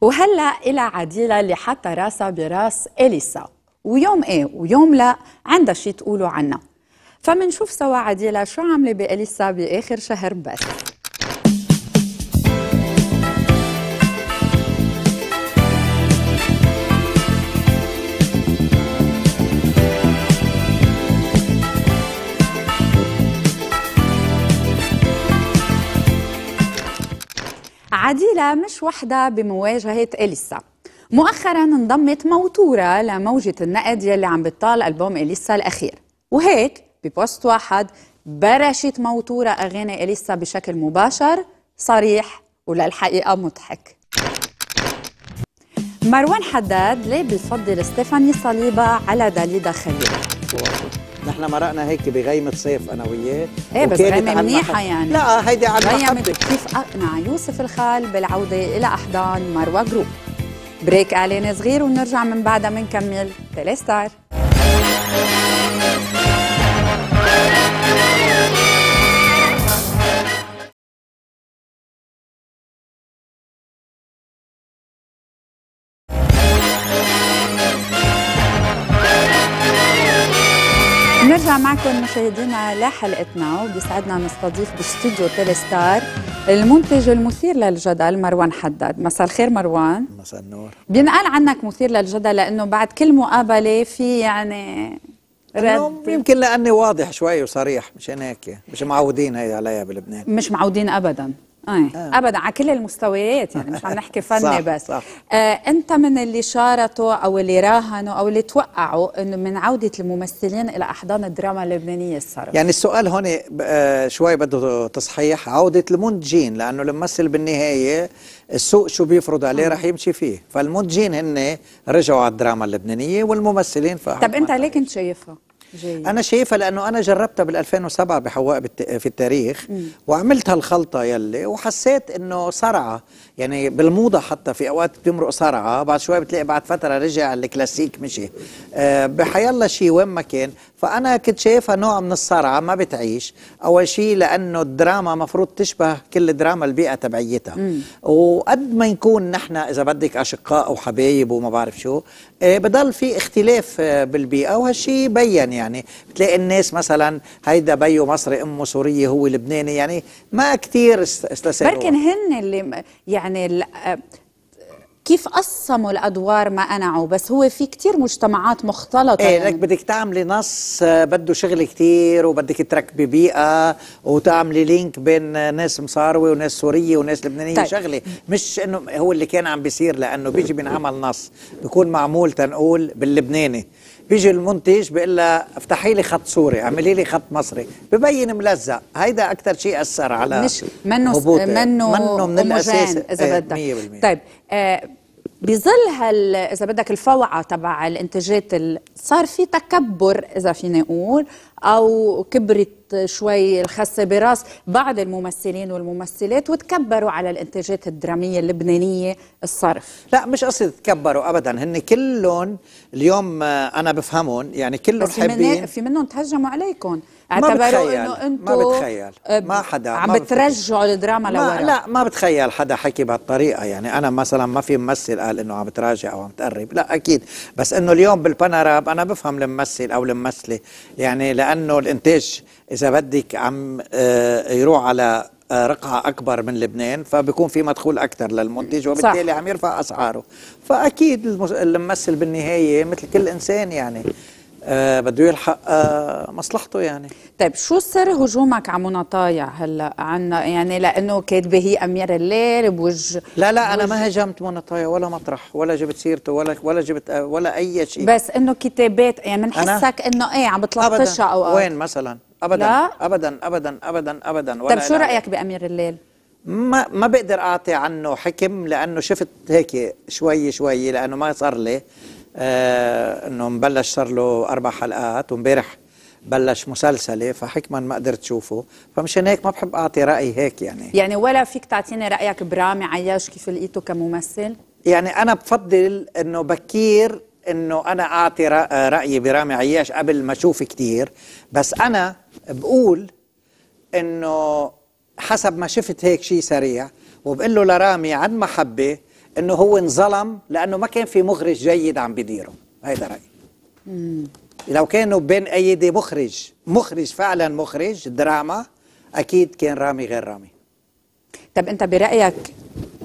وهلا إلى عديلة اللي حتى راسها براس إليسا ويوم ايه ويوم لا عندها شي تقولوا عنا فمنشوف سوا عديلة شو عاملة بإليسا بآخر شهر بس عديلة مش وحدة بمواجهة إليسا مؤخرا انضمت موتورة لموجة النقد يلي عم بتطال ألبوم إليسا الأخير وهيك ببوست واحد برشت موتورة أغاني إليسا بشكل مباشر صريح وللحقيقة مضحك مروان حداد ليه بيفضل ستيفاني صليبة على داليدا خليل نحن مرقنا هيك بغيمه صيف انا وياه ايه بس غيمه منيحه يعني لا هيدي عن غيمه كيف اقنع يوسف الخال بالعوده الى احضان مروى جروب بريك اعلان صغير ونرجع من بعدها منكمل تيلي ستار مشاهدينا لحلقتنا وبيسعدنا نستضيف باستوديو تيليستار المنتج المثير للجدل مروان حداد مساء الخير مروان مساء النور بينقال عنك مثير للجدل لانه بعد كل مقابله في يعني رد يمكن لاني واضح شوي وصريح مشان هيك مش معودين هي عليا بلبنان مش معودين ابدا آه. آه. ابدا على كل المستويات يعني مش عم نحكي فني صح بس صح. آه انت من اللي شارطوا او اللي راهنوا او اللي توقعوا انه من عوده الممثلين الى احضان الدراما اللبنانيه صار يعني السؤال هون آه شوي بده تصحيح عوده المنتجين لانه الممثل بالنهايه السوق شو بيفرض عليه آه. رح يمشي فيه فالمنتجين هن رجعوا على الدراما اللبنانيه والممثلين طب انت ليه كنت شايفها جيد. انا شايفها لانه انا جربتها بال2007 بحواء في التاريخ م. وعملت هالخلطه يلي وحسيت انه صرعه يعني بالموضه حتى في اوقات بتمرق سرعه بعد شوي بتلاقي بعد فتره رجع الكلاسيك مشي آه، بحي الله شيء وين ما كان فانا كنت شايفها نوع من السرعه ما بتعيش اول شيء لانه الدراما مفروض تشبه كل دراما البيئه تبعيتها وقد ما نكون نحن اذا بدك اشقاء وحبايب وما بعرف شو آه، بضل في اختلاف آه، بالبيئه وهالشيء بين يعني بتلاقي الناس مثلا هيدا بيو مصري امه سوريه هو لبناني يعني ما كثير استسهلوا بركن هن اللي يعني يعني كيف قسموا الادوار ما قنعوا بس هو في كتير مجتمعات مختلطه ايه لك بدك تعملي نص آه، بده شغل كتير وبدك تركبي بيئه وتعملي لينك بين ناس مصاروي وناس سوريه وناس لبنانيه طيب. شغله مش انه هو اللي كان عم بيصير لانه بيجي بنعمل نص بيكون معمول تنقول باللبناني بيجي المنتج بيقول لها افتحي لي خط سوري اعملي لي خط مصري ببين ملزق هيدا اكثر شيء اثر على مش منه منه منه من الاساس اذا إيه، بدك 100% طيب آه بظل هال اذا بدك الفوعه تبع الانتاجات صار في تكبر اذا فينا نقول او كبرت شوي الخسه براس بعض الممثلين والممثلات وتكبروا على الانتاجات الدراميه اللبنانيه الصرف لا مش قصدي تكبروا ابدا هن كلهم اليوم انا بفهمهم يعني كلهم حابين في منهم تهجموا عليكم اعتبروا انه انتم ما بتخيل ما حدا عم بترجعوا الدراما لورا لا ما بتخيل حدا حكي بهالطريقه يعني انا مثلا ما في ممثل قال انه عم تراجع او عم تقرب لا اكيد بس انه اليوم بالبانراب انا بفهم الممثل او الممثله يعني لأ لانه الانتاج اذا بدك عم آه، يروح على آه، رقعة أكبر من لبنان فبيكون في مدخول أكثر للمنتج وبالتالي عم يرفع أسعاره فأكيد الممثل بالنهاية مثل كل إنسان يعني آه بده يلحق آه مصلحته يعني طيب شو سر هجومك على منى طايع هلا عنا يعني لانه كاتبه هي امير الليل بوج لا لا انا ما هجمت منى طايع ولا مطرح ولا جبت سيرته ولا ولا جبت آه، ولا اي شيء بس انه كتابات يعني بنحسك انه ايه عم بتلطشها اوقات وين مثلا ابدا لا؟ ابدا ابدا ابدا ابدا ولا طيب شو رايك بامير الليل؟ ما ما بقدر اعطي عنه حكم لانه شفت هيك شوي شوي لانه ما صار لي آه، انه مبلش صار له اربع حلقات ومبارح بلش مسلسلة فحكما ما قدرت شوفه فمشان هيك ما بحب أعطي رأيي هيك يعني يعني ولا فيك تعطيني رأيك برامي عياش كيف لقيته كممثل؟ يعني أنا بفضل أنه بكير أنه أنا أعطي رأيي برامي عياش قبل ما أشوف كتير بس أنا بقول أنه حسب ما شفت هيك شيء سريع وبقول له لرامي عن محبة انه هو انظلم لانه ما كان في مخرج جيد عم بديره هيدا رايي لو كانوا بين ايدي مخرج مخرج فعلا مخرج دراما اكيد كان رامي غير رامي طب انت برايك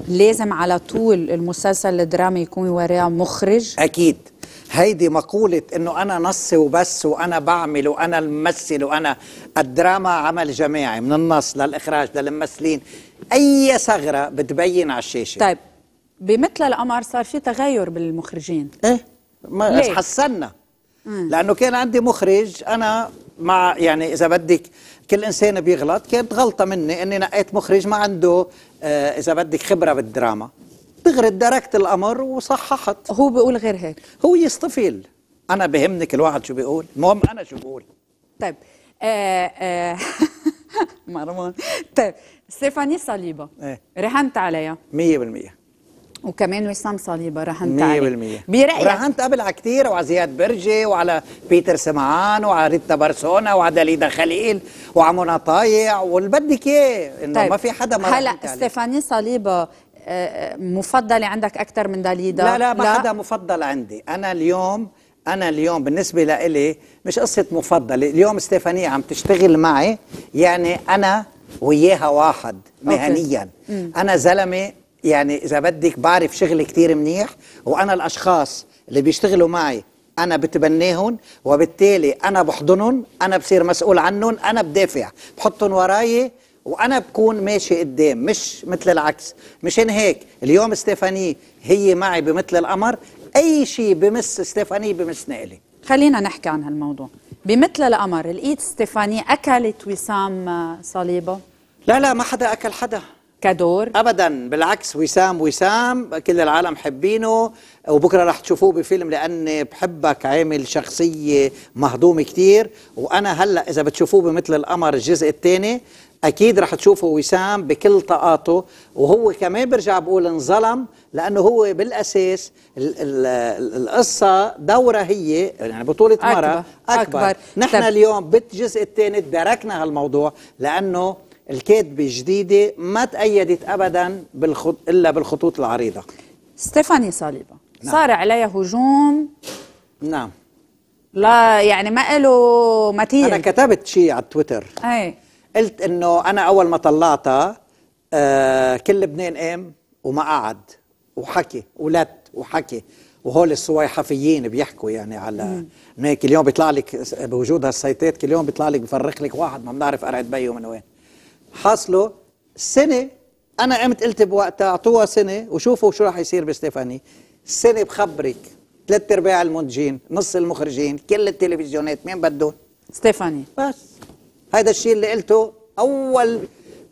لازم على طول المسلسل الدرامي يكون وراه مخرج اكيد هيدي مقولة انه انا نصي وبس وانا بعمل وانا الممثل وانا الدراما عمل جماعي من النص للاخراج للممثلين اي ثغرة بتبين على الشاشة طيب بمثل القمر صار في تغير بالمخرجين ايه ما ليه؟ حسنا آه. لانه كان عندي مخرج انا مع يعني اذا بدك كل انسان بيغلط كانت غلطه مني اني نقيت مخرج ما عنده آه اذا بدك خبره بالدراما دغري دركت الامر وصححت هو بيقول غير هيك هو يستفيل انا بهمني كل واحد شو بيقول المهم انا شو بقول طيب آه آه مرمون طيب ستيفاني صليبه ايه؟ رهنت عليها 100% وكمان وسام صليبه رهنت عليه 100% برايك رهنت قبل على كثير وعلى زياد برجي وعلى بيتر سمعان وعلى ريتا برسونا وعلى دليدا خليل وعلى منى طايع واللي بدك اياه انه طيب. ما في حدا ما هلا ستيفاني صليبه آه، آه، مفضله عندك اكثر من داليدا لا لا ما لا. حدا مفضل عندي انا اليوم انا اليوم بالنسبه لإلي مش قصه مفضله اليوم ستيفاني عم تشتغل معي يعني انا وياها واحد مهنيا انا زلمه يعني اذا بدك بعرف شغلي كثير منيح وانا الاشخاص اللي بيشتغلوا معي انا بتبنيهم وبالتالي انا بحضنهم انا بصير مسؤول عنهم انا بدافع بحطهم وراي وانا بكون ماشي قدام مش مثل العكس مشان هيك اليوم ستيفاني هي معي بمثل القمر اي شيء بمس ستيفاني بمس الي خلينا نحكي عن هالموضوع بمثل القمر لقيت ستيفاني اكلت وسام صليبه لا لا ما حدا اكل حدا كدور ابدا بالعكس وسام وسام كل العالم حبينه وبكره رح تشوفوه بفيلم لاني بحبك عامل شخصيه مهضومه كتير وانا هلا اذا بتشوفوه بمثل القمر الجزء الثاني اكيد رح تشوفوا وسام بكل طاقاته وهو كمان برجع بقول انظلم لانه هو بالاساس الـ الـ القصه دوره هي يعني بطوله مره اكبر, أكبر. أكبر. نحن طب. اليوم بالجزء الثاني تداركنا هالموضوع لانه الكاتبة الجديدة ما تأيدت أبدا بالخط... إلا بالخطوط العريضة ستيفاني صليبة نعم. صار عليها هجوم نعم لا يعني ما له متين أنا كتبت شيء على تويتر أي. قلت إنه أنا أول ما طلعتها آه كل لبنان قام وما قعد وحكي ولت وحكي وهول الصويحفيين بيحكوا يعني على انه كل يوم بيطلع لك بوجود هالسيتات كل يوم بيطلع لك بفرخ لك واحد ما بنعرف قرعه بيو من وين حاصله سنه انا قمت قلت بوقتها اعطوها سنه وشوفوا شو راح يصير بستيفاني سنه بخبرك ثلاث ارباع المنتجين نص المخرجين كل التلفزيونات مين بدهم ستيفاني بس هذا الشيء اللي قلته اول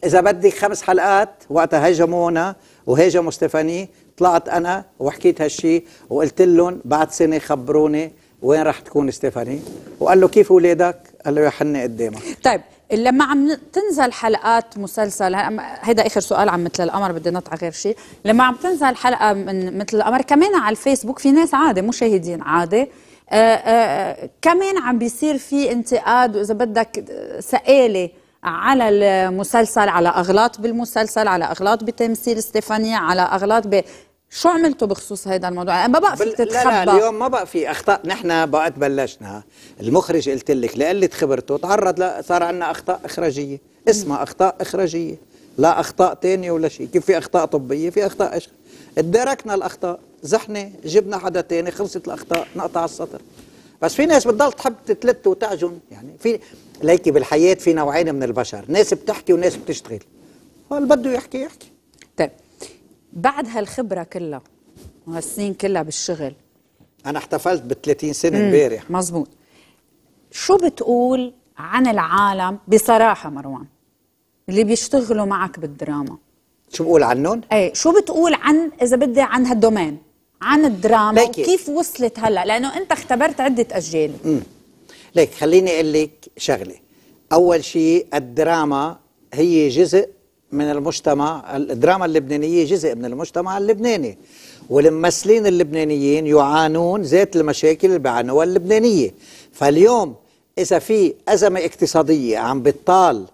اذا بدك خمس حلقات وقتها هجمونا وهاجموا ستيفاني طلعت انا وحكيت هالشيء وقلت لهم بعد سنه خبروني وين راح تكون ستيفاني وقال له كيف اولادك قال له يا حني قدامك طيب لما عم تنزل حلقات مسلسل هيدا اخر سؤال عن مثل القمر بدي نطلع غير شيء لما عم تنزل حلقه من مثل القمر كمان على الفيسبوك في ناس عادي مشاهدين عادي آآ آه، آآ آه، كمان عم بيصير في انتقاد واذا بدك سآله على المسلسل على اغلاط بالمسلسل على اغلاط بتمثيل ستيفانيا على اغلاط شو عملتوا بخصوص هذا الموضوع؟ يعني ما بقى في تتخبى لا, لا اليوم ما بقى في اخطاء نحن وقت بلشنا المخرج قلت لك لقلة خبرته تعرض ل... صار عندنا اخطاء اخراجيه اسمها اخطاء اخراجيه لا اخطاء ثانيه ولا شيء كيف في اخطاء طبيه في اخطاء أش... ادركنا الاخطاء زحنا جبنا حدا ثاني خلصت الاخطاء نقطع السطر بس في ناس بتضل تحب تتلت وتعجن يعني في ليكي بالحياه في نوعين من البشر ناس بتحكي وناس بتشتغل اللي بده يحكي يحكي بعد هالخبره كلها وهالسنين كلها بالشغل انا احتفلت ب 30 سنه امبارح مزبوط شو بتقول عن العالم بصراحه مروان اللي بيشتغلوا معك بالدراما شو بقول عنهم؟ ايه شو بتقول عن اذا بدي عن هالدومين عن الدراما لكي. وكيف وصلت هلا لانه انت اختبرت عده اجيال امم ليك خليني اقول لك شغله اول شيء الدراما هي جزء من المجتمع الدراما اللبنانية جزء من المجتمع اللبناني والممثلين اللبنانيين يعانون ذات المشاكل اللي بيعانوها اللبنانية فاليوم إذا في أزمة اقتصادية عم بتطال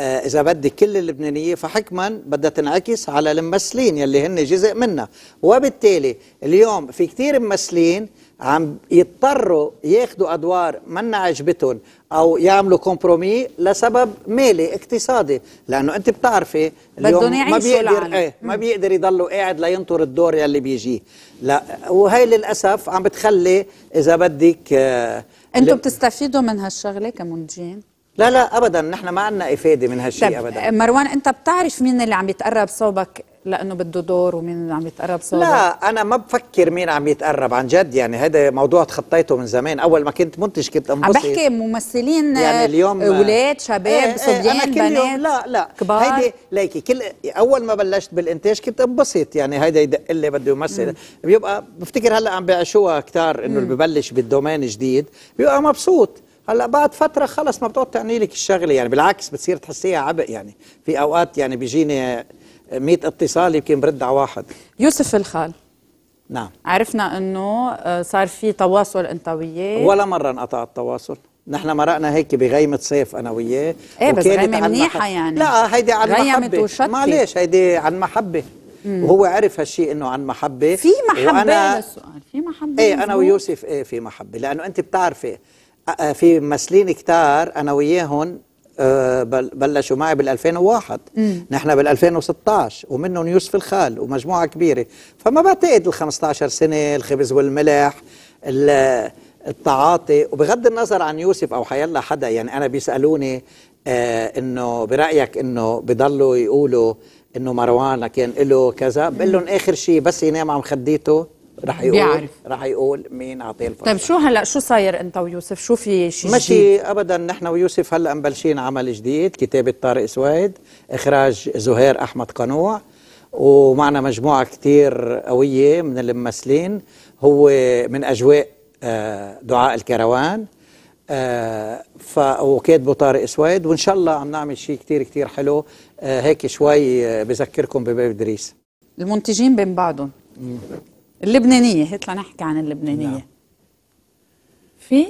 آه، إذا بدي كل اللبنانية فحكما بدها تنعكس على الممثلين يلي هن جزء منها وبالتالي اليوم في كتير ممثلين عم يضطروا ياخذوا ادوار منا عجبتهم او يعملوا كومبرومي لسبب مالي اقتصادي لانه انت بتعرفي اليوم ما بيقدر ايه ما بيقدر يضلوا قاعد لينطر الدور يلي بيجيه لا وهي للاسف عم بتخلي اذا بدك آه انتم بتستفيدوا من هالشغله كمنتجين لا لا ابدا نحن ما عندنا افاده من هالشيء ابدا مروان انت بتعرف مين اللي عم يتقرب صوبك لانه بده دور ومين عم يتقرب صار لا انا ما بفكر مين عم يتقرب عن جد يعني هذا موضوع تخطيته من زمان اول ما كنت منتج كنت انبسط عم بحكي ممثلين يعني اليوم اولاد آه، شباب ايه, إيه، صبيان ايه بنات يوم لا لا كبار هيدي ليكي كل اول ما بلشت بالانتاج كنت انبسط يعني هيدا يدق لي بده يمثل بيبقى بفتكر هلا عم بيعشوها كثار انه اللي ببلش بالدومين جديد بيبقى مبسوط هلا بعد فتره خلص ما بتقعد تعني لك الشغله يعني بالعكس بتصير تحسيها عبء يعني في اوقات يعني بيجيني 100 اتصال يمكن برد على واحد يوسف الخال نعم عرفنا انه آه، صار في تواصل انت وياه ولا مره انقطع التواصل نحن مرقنا هيك بغيمة صيف أنا وياه إيه بس غيمة منيحة يعني لا هيدي عن محبة معلش هيدي عن محبة مم. وهو عرف هالشيء انه عن محبه في محبه وأنا... السؤال في محبه ايه انا ويوسف ايه في محبه لانه انت بتعرفي آه، آه، في ممثلين كتار انا وياهم آه، بلشوا معي بال 2001 نحن بال 2016 ومنهم يوسف الخال ومجموعه كبيره فما بعتقد ال 15 سنه الخبز والملح التعاطي وبغض النظر عن يوسف او حيلا حدا يعني انا بيسالوني آه انه برايك انه بضلوا يقولوا انه مروان كان له كذا بقول لهم اخر شيء بس ينام عم خديته رح يقول بيعرف رح يقول مين اعطيه الفرصه طيب شو هلا شو صاير انت ويوسف شو في شيء ماشي جديد؟ ابدا نحن ويوسف هلا مبلشين عمل جديد كتابه طارق سويد اخراج زهير احمد قنوع ومعنا مجموعه كتير قويه من الممثلين هو من اجواء آه، دعاء الكروان آه، ف وكاتبه طارق سويد وان شاء الله عم نعمل شيء كتير كتير حلو آه، هيك شوي بذكركم بباب ادريس المنتجين بين بعضهم اللبنانيه هيك نحكي عن اللبنانيه نعم. في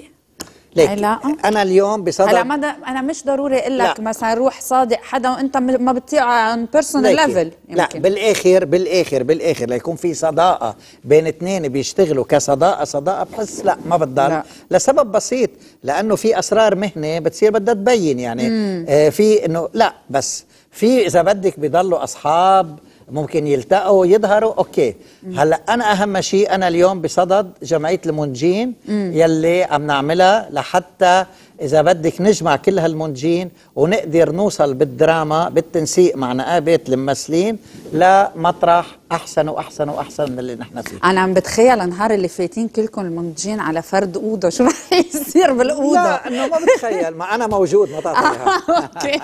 ليك علاقة؟ انا اليوم بصدد هلا دا... انا مش ضروري اقول لك مثلا روح صادق حدا وانت ما بتطيع عن بيرسونال ليفل لا بالاخر بالاخر بالاخر ليكون في صداقه بين اثنين بيشتغلوا كصداقه صداقه بحس لا ما بتضل لسبب بسيط لانه في اسرار مهنه بتصير بدها تبين يعني آه في انه لا بس في اذا بدك بيضلوا اصحاب ممكن يلتقوا يظهروا اوكي هلا انا اهم شيء انا اليوم بصدد جمعيه المنجين مم. يلي عم نعملها لحتى اذا بدك نجمع كل هالمنجين ونقدر نوصل بالدراما بالتنسيق مع نقابه الممثلين لمطرح احسن واحسن واحسن من اللي نحن فيه انا عم بتخيل النهار اللي فاتين كلكم المنتجين على فرد اوضه شو رح يصير بالاوضه لا انه ما بتخيل ما انا موجود ما اوكي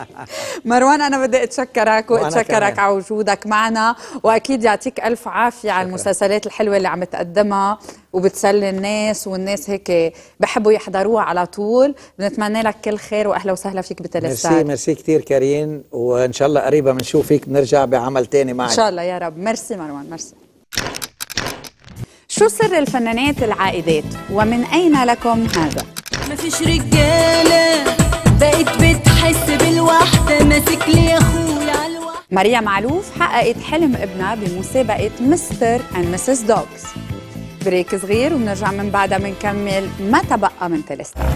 مروان انا بدي اتشكرك واتشكرك على وجودك معنا واكيد يعطيك الف عافيه على المسلسلات الحلوه اللي عم تقدمها وبتسلي الناس والناس هيك بحبوا يحضروها على طول بنتمنى لك كل خير واهلا وسهلا فيك بتلسات ميرسي ميرسي كثير كريم وان شاء الله قريبا بنشوفك بنرجع بعمل ثاني يعني معك ان شاء الله يا رب ميرسي مروان ميرسي شو سر الفنانات العائدات ومن اين لكم هذا ما فيش رجاله بقت بتحس بالوحده ماسك لي اخويا على ماريا معلوف حققت حلم ابنها بمسابقه مستر اند مسز دوجز بريك صغير وبنرجع من بعدها بنكمل ما تبقى من تلستا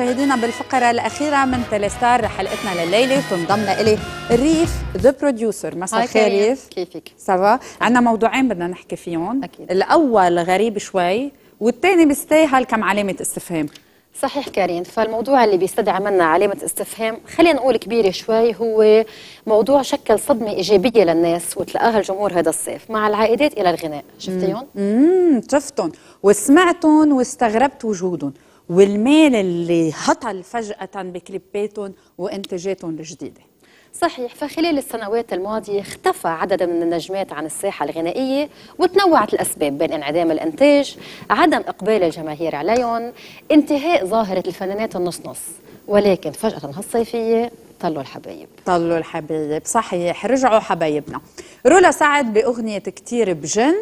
مشاهدينا بالفقرة الأخيرة من تلستار حلقتنا لليلة وتنضمنا إلي ريف ذا بروديوسر مساء الخير ريف كيفك؟ سافا عندنا موضوعين بدنا نحكي فيهم أكيد. الأول غريب شوي والثاني بيستاهل كم علامة استفهام صحيح كارين فالموضوع اللي بيستدعى منا علامة استفهام خلينا نقول كبيرة شوي هو موضوع شكل صدمة إيجابية للناس وتلقاها الجمهور هذا الصيف مع العائدات إلى الغناء شفتيهم؟ امم شفتهم وسمعتهم واستغربت وجودهم والمال اللي هطل فجأة بكليباتهم وإنتاجاتهم الجديدة صحيح فخلال السنوات الماضية اختفى عدد من النجمات عن الساحة الغنائية وتنوعت الأسباب بين انعدام الإنتاج عدم إقبال الجماهير عليهم انتهاء ظاهرة الفنانات النص نص ولكن فجأة هالصيفية طلوا الحبايب طلوا الحبايب صحيح رجعوا حبايبنا رولا سعد بأغنية كتير بجن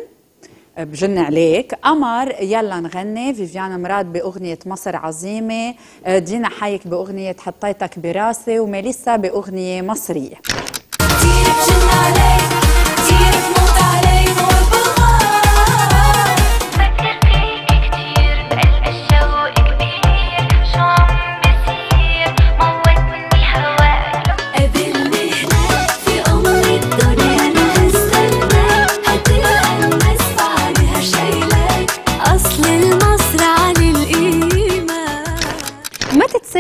بجن عليك قمر يلا نغني فيفيانا مراد باغنيه مصر عظيمه آه، دينا حايك باغنيه حطيتك براسي وميليسا باغنيه مصريه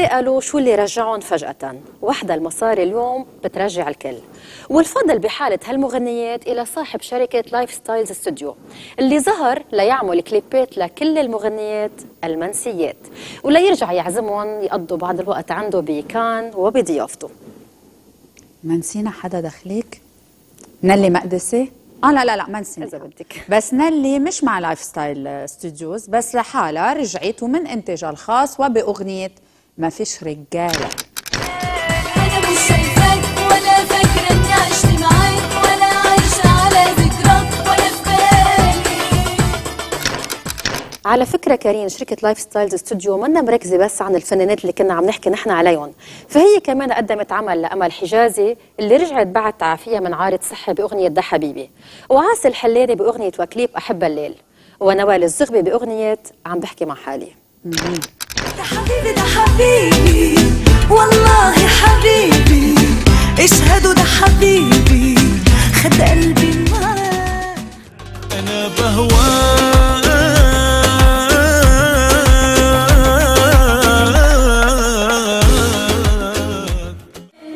قالوا شو اللي رجعهم فجأة وحدة المصاري اليوم بترجع الكل والفضل بحالة هالمغنيات إلى صاحب شركة لايف ستايلز استوديو اللي ظهر ليعمل كليبات لكل المغنيات المنسيات وليرجع يعزمهم يقضوا بعض الوقت عنده بكان وبضيافته ما نسينا حدا دخليك نلي مقدسي اه لا لا لا ما نسينا اذا بدك بس نلي مش مع لايف ستايل ستوديوز بس لحالها رجعت ومن انتاجها الخاص وباغنيه ما فيش رجاله انا مش ولا فاكره اني عشت ولا عايشه على ولا على فكره كريم شركه لايف ستايلز استوديو منا مركزه بس عن الفنانات اللي كنا عم نحكي نحن عليهم فهي كمان قدمت عمل لامل حجازي اللي رجعت بعد تعافيها من عارض صحي باغنيه ده حبيبي وعاصي الحلاني باغنيه وكليب احب الليل ونوال الزغبي باغنيه عم بحكي مع حالي ده حبيبي ده حبيبي والله حبيبي حبيبي خد قلبي انا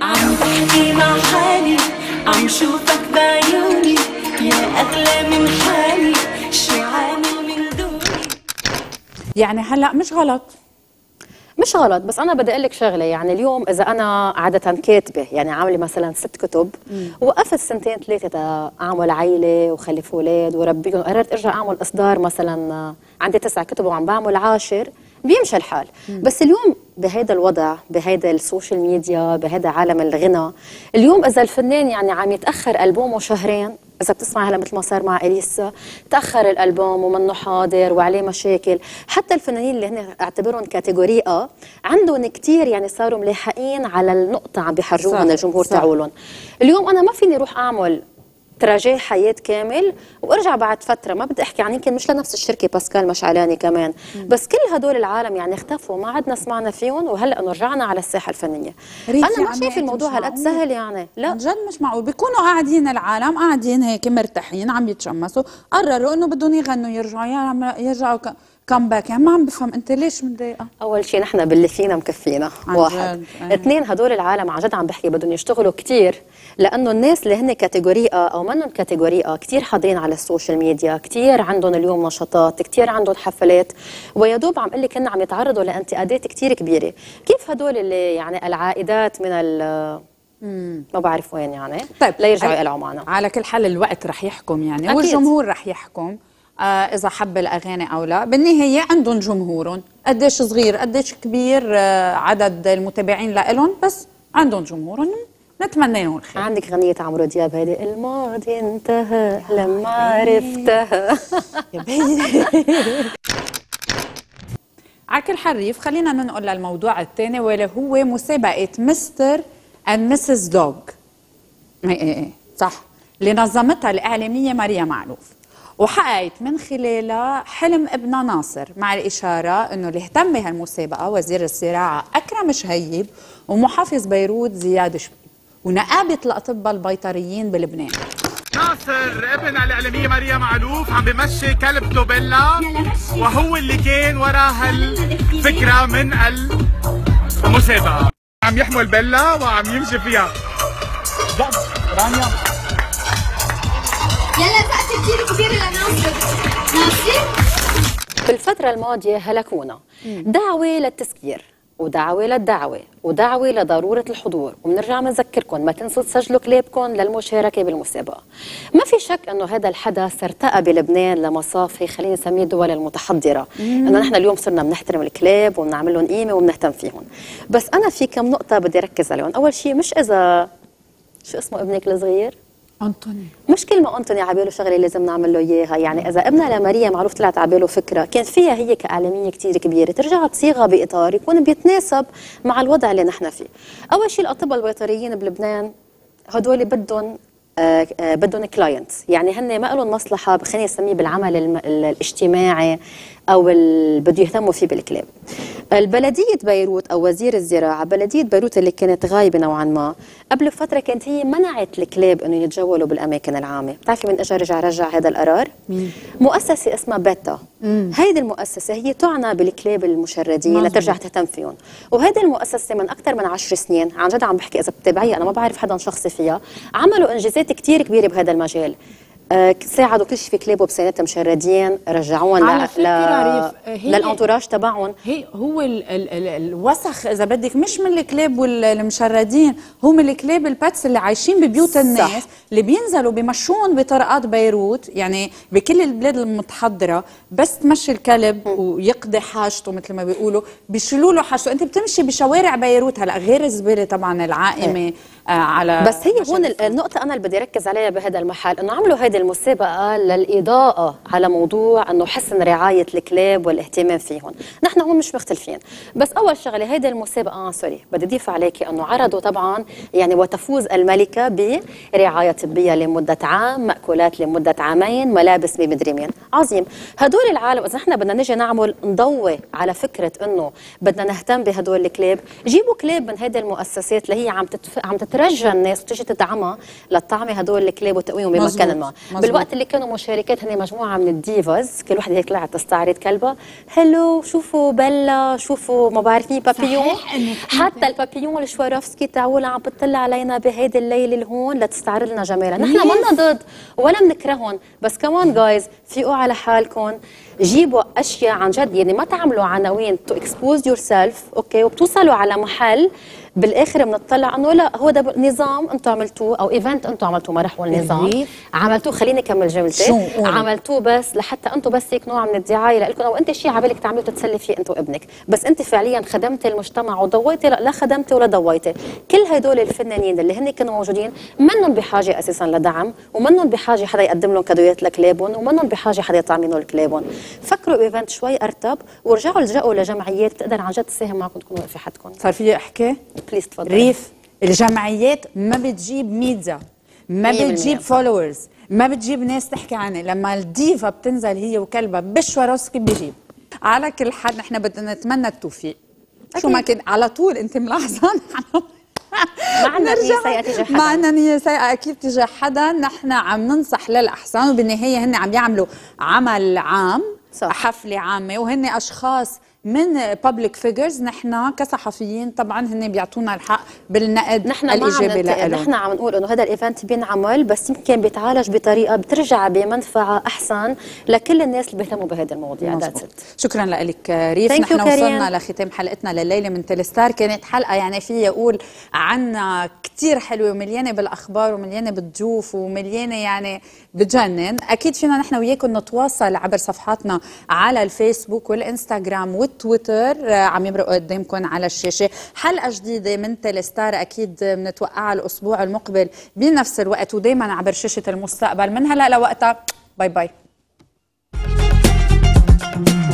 عم بحكي مع حالي عم شوفك بعيوني يا اغلى من حالي شو من دوني يعني هلا مش غلط مش غلط بس انا بدي اقول لك شغله يعني اليوم اذا انا عاده كاتبه يعني عامله مثلا ست كتب وقفت سنتين ثلاثه اعمل عيله وخلف اولاد وربيهم قررت ارجع اعمل اصدار مثلا عندي تسع كتب وعم بعمل عاشر بيمشي الحال مم. بس اليوم بهيدا الوضع بهيدا السوشيال ميديا بهيدا عالم الغنى اليوم اذا الفنان يعني عم يتاخر البومه شهرين اذا بتسمع هلا مثل ما صار مع اليسا تاخر الالبوم ومنه حاضر وعليه مشاكل حتى الفنانين اللي هن اعتبرهم كاتيجوري ا عندهم كثير يعني صاروا ملاحقين على النقطه عم بيحرجوها الجمهور تاعولهم اليوم انا ما فيني اروح اعمل تراجي حياه كامل وارجع بعد فتره ما بدي احكي عن يمكن مش لنفس الشركه باسكال مشعلاني كمان بس كل هدول العالم يعني اختفوا ما عدنا سمعنا فيهم وهلا انه رجعنا على الساحه الفنيه انا ما شايف الموضوع هالقد سهل يعني لا جد مش معقول بيكونوا قاعدين العالم قاعدين هيك مرتاحين عم يتشمسوا قرروا انه بدهم يغنوا يرجعوا يرجعوا كم باك يعني ما عم بفهم انت ليش متضايقه اول شيء نحن فينا مكفينا واحد أيه. اثنين هدول العالم عن جد عم بحكي بدهم يشتغلوا كثير لانه الناس اللي هن كاتيجوري او منهم كاتيجوري كثير حاضرين على السوشيال ميديا كثير عندهم اليوم نشاطات كثير عندهم حفلات ويا دوب عم اقول لك هن عم يتعرضوا لانتقادات كثير كبيره كيف هدول اللي يعني العائدات من ال ما بعرف وين يعني طيب لا يرجعوا يقلعوا معنا على كل حال الوقت رح يحكم يعني أكيد. والجمهور رح يحكم آه، اذا حب الاغاني او لا بالنهايه عندهم جمهورهم قديش صغير قديش كبير آه، عدد المتابعين لهم بس عندهم جمهورهم نتمنى لهم الخير عندك غنية عمرو دياب هذه الماضي انتهى لما عرفتها يا بيي عكل حريف خلينا ننقل للموضوع الثاني واللي هو مسابقة مستر اند مسز دوغ اي اي صح اللي نظمتها الإعلامية ماريا معلوف وحققت من خلالها حلم ابنها ناصر مع الإشارة أنه اللي اهتم بهالمسابقة وزير الزراعة أكرم شهيب ومحافظ بيروت زياد شبيب ونقابة الأطباء البيطريين بلبنان ناصر ابن الإعلامية ماريا معلوف عم بمشي كلب لوبيلا وهو اللي كان وراء هالفكرة من المسابقة عم يحمل بيلا وعم يمشي فيها رانيا يلا في الفترة الماضية هلكونا دعوة للتسكير ودعوة للدعوة ودعوة لضرورة الحضور ومنرجع منذكركم ما تنسوا تسجلوا كليبكم للمشاركة بالمسابقة ما في شك أنه هذا الحدث ارتقى بلبنان لمصافي خلينا نسميه الدول المتحضرة أنه نحن اليوم صرنا بنحترم الكلاب وبنعمل لهم قيمة وبنهتم فيهم بس أنا في كم نقطة بدي ركز عليهم أول شيء مش إذا شو اسمه ابنك الصغير انطوني مش كل ما انطوني على باله شغله لازم نعمل له اياها يعني اذا ابنا لماريا معروف طلعت على باله فكره كان فيها هي كاعلاميه كثير كبيره ترجع تصيغها باطار يكون بيتناسب مع الوضع اللي نحن فيه اول شيء الاطباء البيطريين بلبنان هدول بدهم آه، بدهم كلاينتس يعني هن ما لهم مصلحه خلينا نسميه بالعمل الاجتماعي او بده يهتموا فيه بالكلاب البلديه بيروت او وزير الزراعه بلديه بيروت اللي كانت غايبه نوعا ما قبل فتره كانت هي منعت الكلاب انه يتجولوا بالاماكن العامه بتعرفي من اجى رجع رجع هذا القرار مين؟ مؤسسه اسمها بيتا هيدي المؤسسة هي تعنى بالكلاب المشردين مزبوط. لترجع تهتم فيهم وهيدي المؤسسة من أكثر من عشر سنين عن جد عم بحكي إذا بتتابعيها أنا ما بعرف حدا شخصي فيها عملوا إنجازات كثير كبيرة بهذا المجال ساعدوا كشف كلابه بسنتهم شردين رجعوهم على ل... للانتوراج تبعهم هي هو ال... ال... ال... الوسخ اذا بدك مش من الكلاب والمشردين هو من الكلاب الباتس اللي عايشين ببيوت الناس صح. اللي بينزلوا بمشون بطرقات بيروت يعني بكل البلاد المتحضره بس تمشي الكلب م. ويقضي حاجته مثل ما بيقولوا بيشلوا له حاجته انت بتمشي بشوارع بيروت هلا غير الزباله طبعا العائمه م. إيه. آه، على بس هي هون النقطة أنا اللي بدي ركز عليها بهذا المحل إنه عملوا هذه المسابقة للإضاءة على موضوع إنه حسن رعاية الكلاب والاهتمام فيهم، نحن هون مش مختلفين، بس أول شغلة هذه المسابقة آه سوري بدي أضيف عليكي إنه عرضوا طبعا يعني وتفوز الملكة برعاية طبية لمدة عام، مأكولات لمدة عامين، ملابس بمدري مين، عظيم، هدول العالم إذا نحن بدنا نجي نعمل نضوي على فكرة إنه بدنا نهتم بهدول الكلاب، جيبوا كلاب من هذه المؤسسات اللي هي عم تتف... عم تتف... تترجى الناس وتيجي تدعمها للطعمه هدول الكلاب وتقويهم بمكان ما بالوقت اللي كانوا مشاركات هن مجموعه من الديفاز كل وحده هيك طلعت تستعرض كلبها هلو شوفوا بلا شوفوا ما بعرف مين بابيون حتى البابيون الشوارفسكي تعول عم بتطلع علينا بهيدي الليله لهون لتستعرض لنا جمالها نحن ما ضد ولا بنكرههم بس كمان جايز فيقوا على حالكم جيبوا اشياء عن جد يعني ما تعملوا عناوين تو اكسبوز يور سيلف اوكي وبتوصلوا على محل بالاخر بنطلع انه لا هو ده نظام انتم عملتوه او ايفنت انتم عملتوه ما راح نظام عملتوه خليني اكمل جملتي شو عملتوه بس لحتى انتم بس هيك نوع من الدعايه لكم او انت شيء على بالك تعمليه تتسلي فيه انت وابنك بس انت فعليا خدمتي المجتمع وضويتي لا لا خدمتي ولا ضويتي كل هدول الفنانين اللي هن كانوا موجودين منهم بحاجه اساسا لدعم ومنهم بحاجه حدا يقدم لهم كادويات لكلابهم ومنهم بحاجه حدا يطعم لهم كلابهم فكروا بايفنت شوي ارتب ورجعوا الجأوا لجمعيات بتقدر عن جد تساهم معكم تكونوا في حدكم صار في احكي بليز تفضل ريف الجمعيات ما بتجيب ميديا ما بتجيب فولورز ما بتجيب ناس تحكي عنها لما الديفا بتنزل هي وكلبها بالشواروسكي بيجيب على كل حال نحن بدنا نتمنى التوفيق شو ما كان على طول انت ملاحظه ما عندنا نية سيئة تجاه حدا ما عندنا نية سيئة أكيد تجاه حدا نحن عم ننصح للأحسن وبالنهاية هن عم يعملوا عمل عام صح. حفلة عامة وهن أشخاص من بابليك فيجرز نحن كصحفيين طبعا هن بيعطونا الحق بالنقد نحن الايجابي لهم نحن عم نقول انه هذا الايفنت بينعمل بس يمكن بيتعالج بطريقه بترجع بمنفعه احسن لكل الناس اللي بيهتموا بهذا المواضيع شكرا لك ريف نحن وصلنا لختام حلقتنا لليله من تلستار كانت حلقه يعني في يقول عنا كثير حلوه ومليانه بالاخبار ومليانه بالضيوف ومليانه يعني بتجنن اكيد فينا نحن وياكم نتواصل عبر صفحاتنا على الفيسبوك والانستغرام تويتر آه، عم يمرق قدامكم على الشاشه حلقه جديده من تلستار اكيد بنتوقعها الاسبوع المقبل بنفس الوقت ودائما عبر شاشه المستقبل من هلا لوقتها باي باي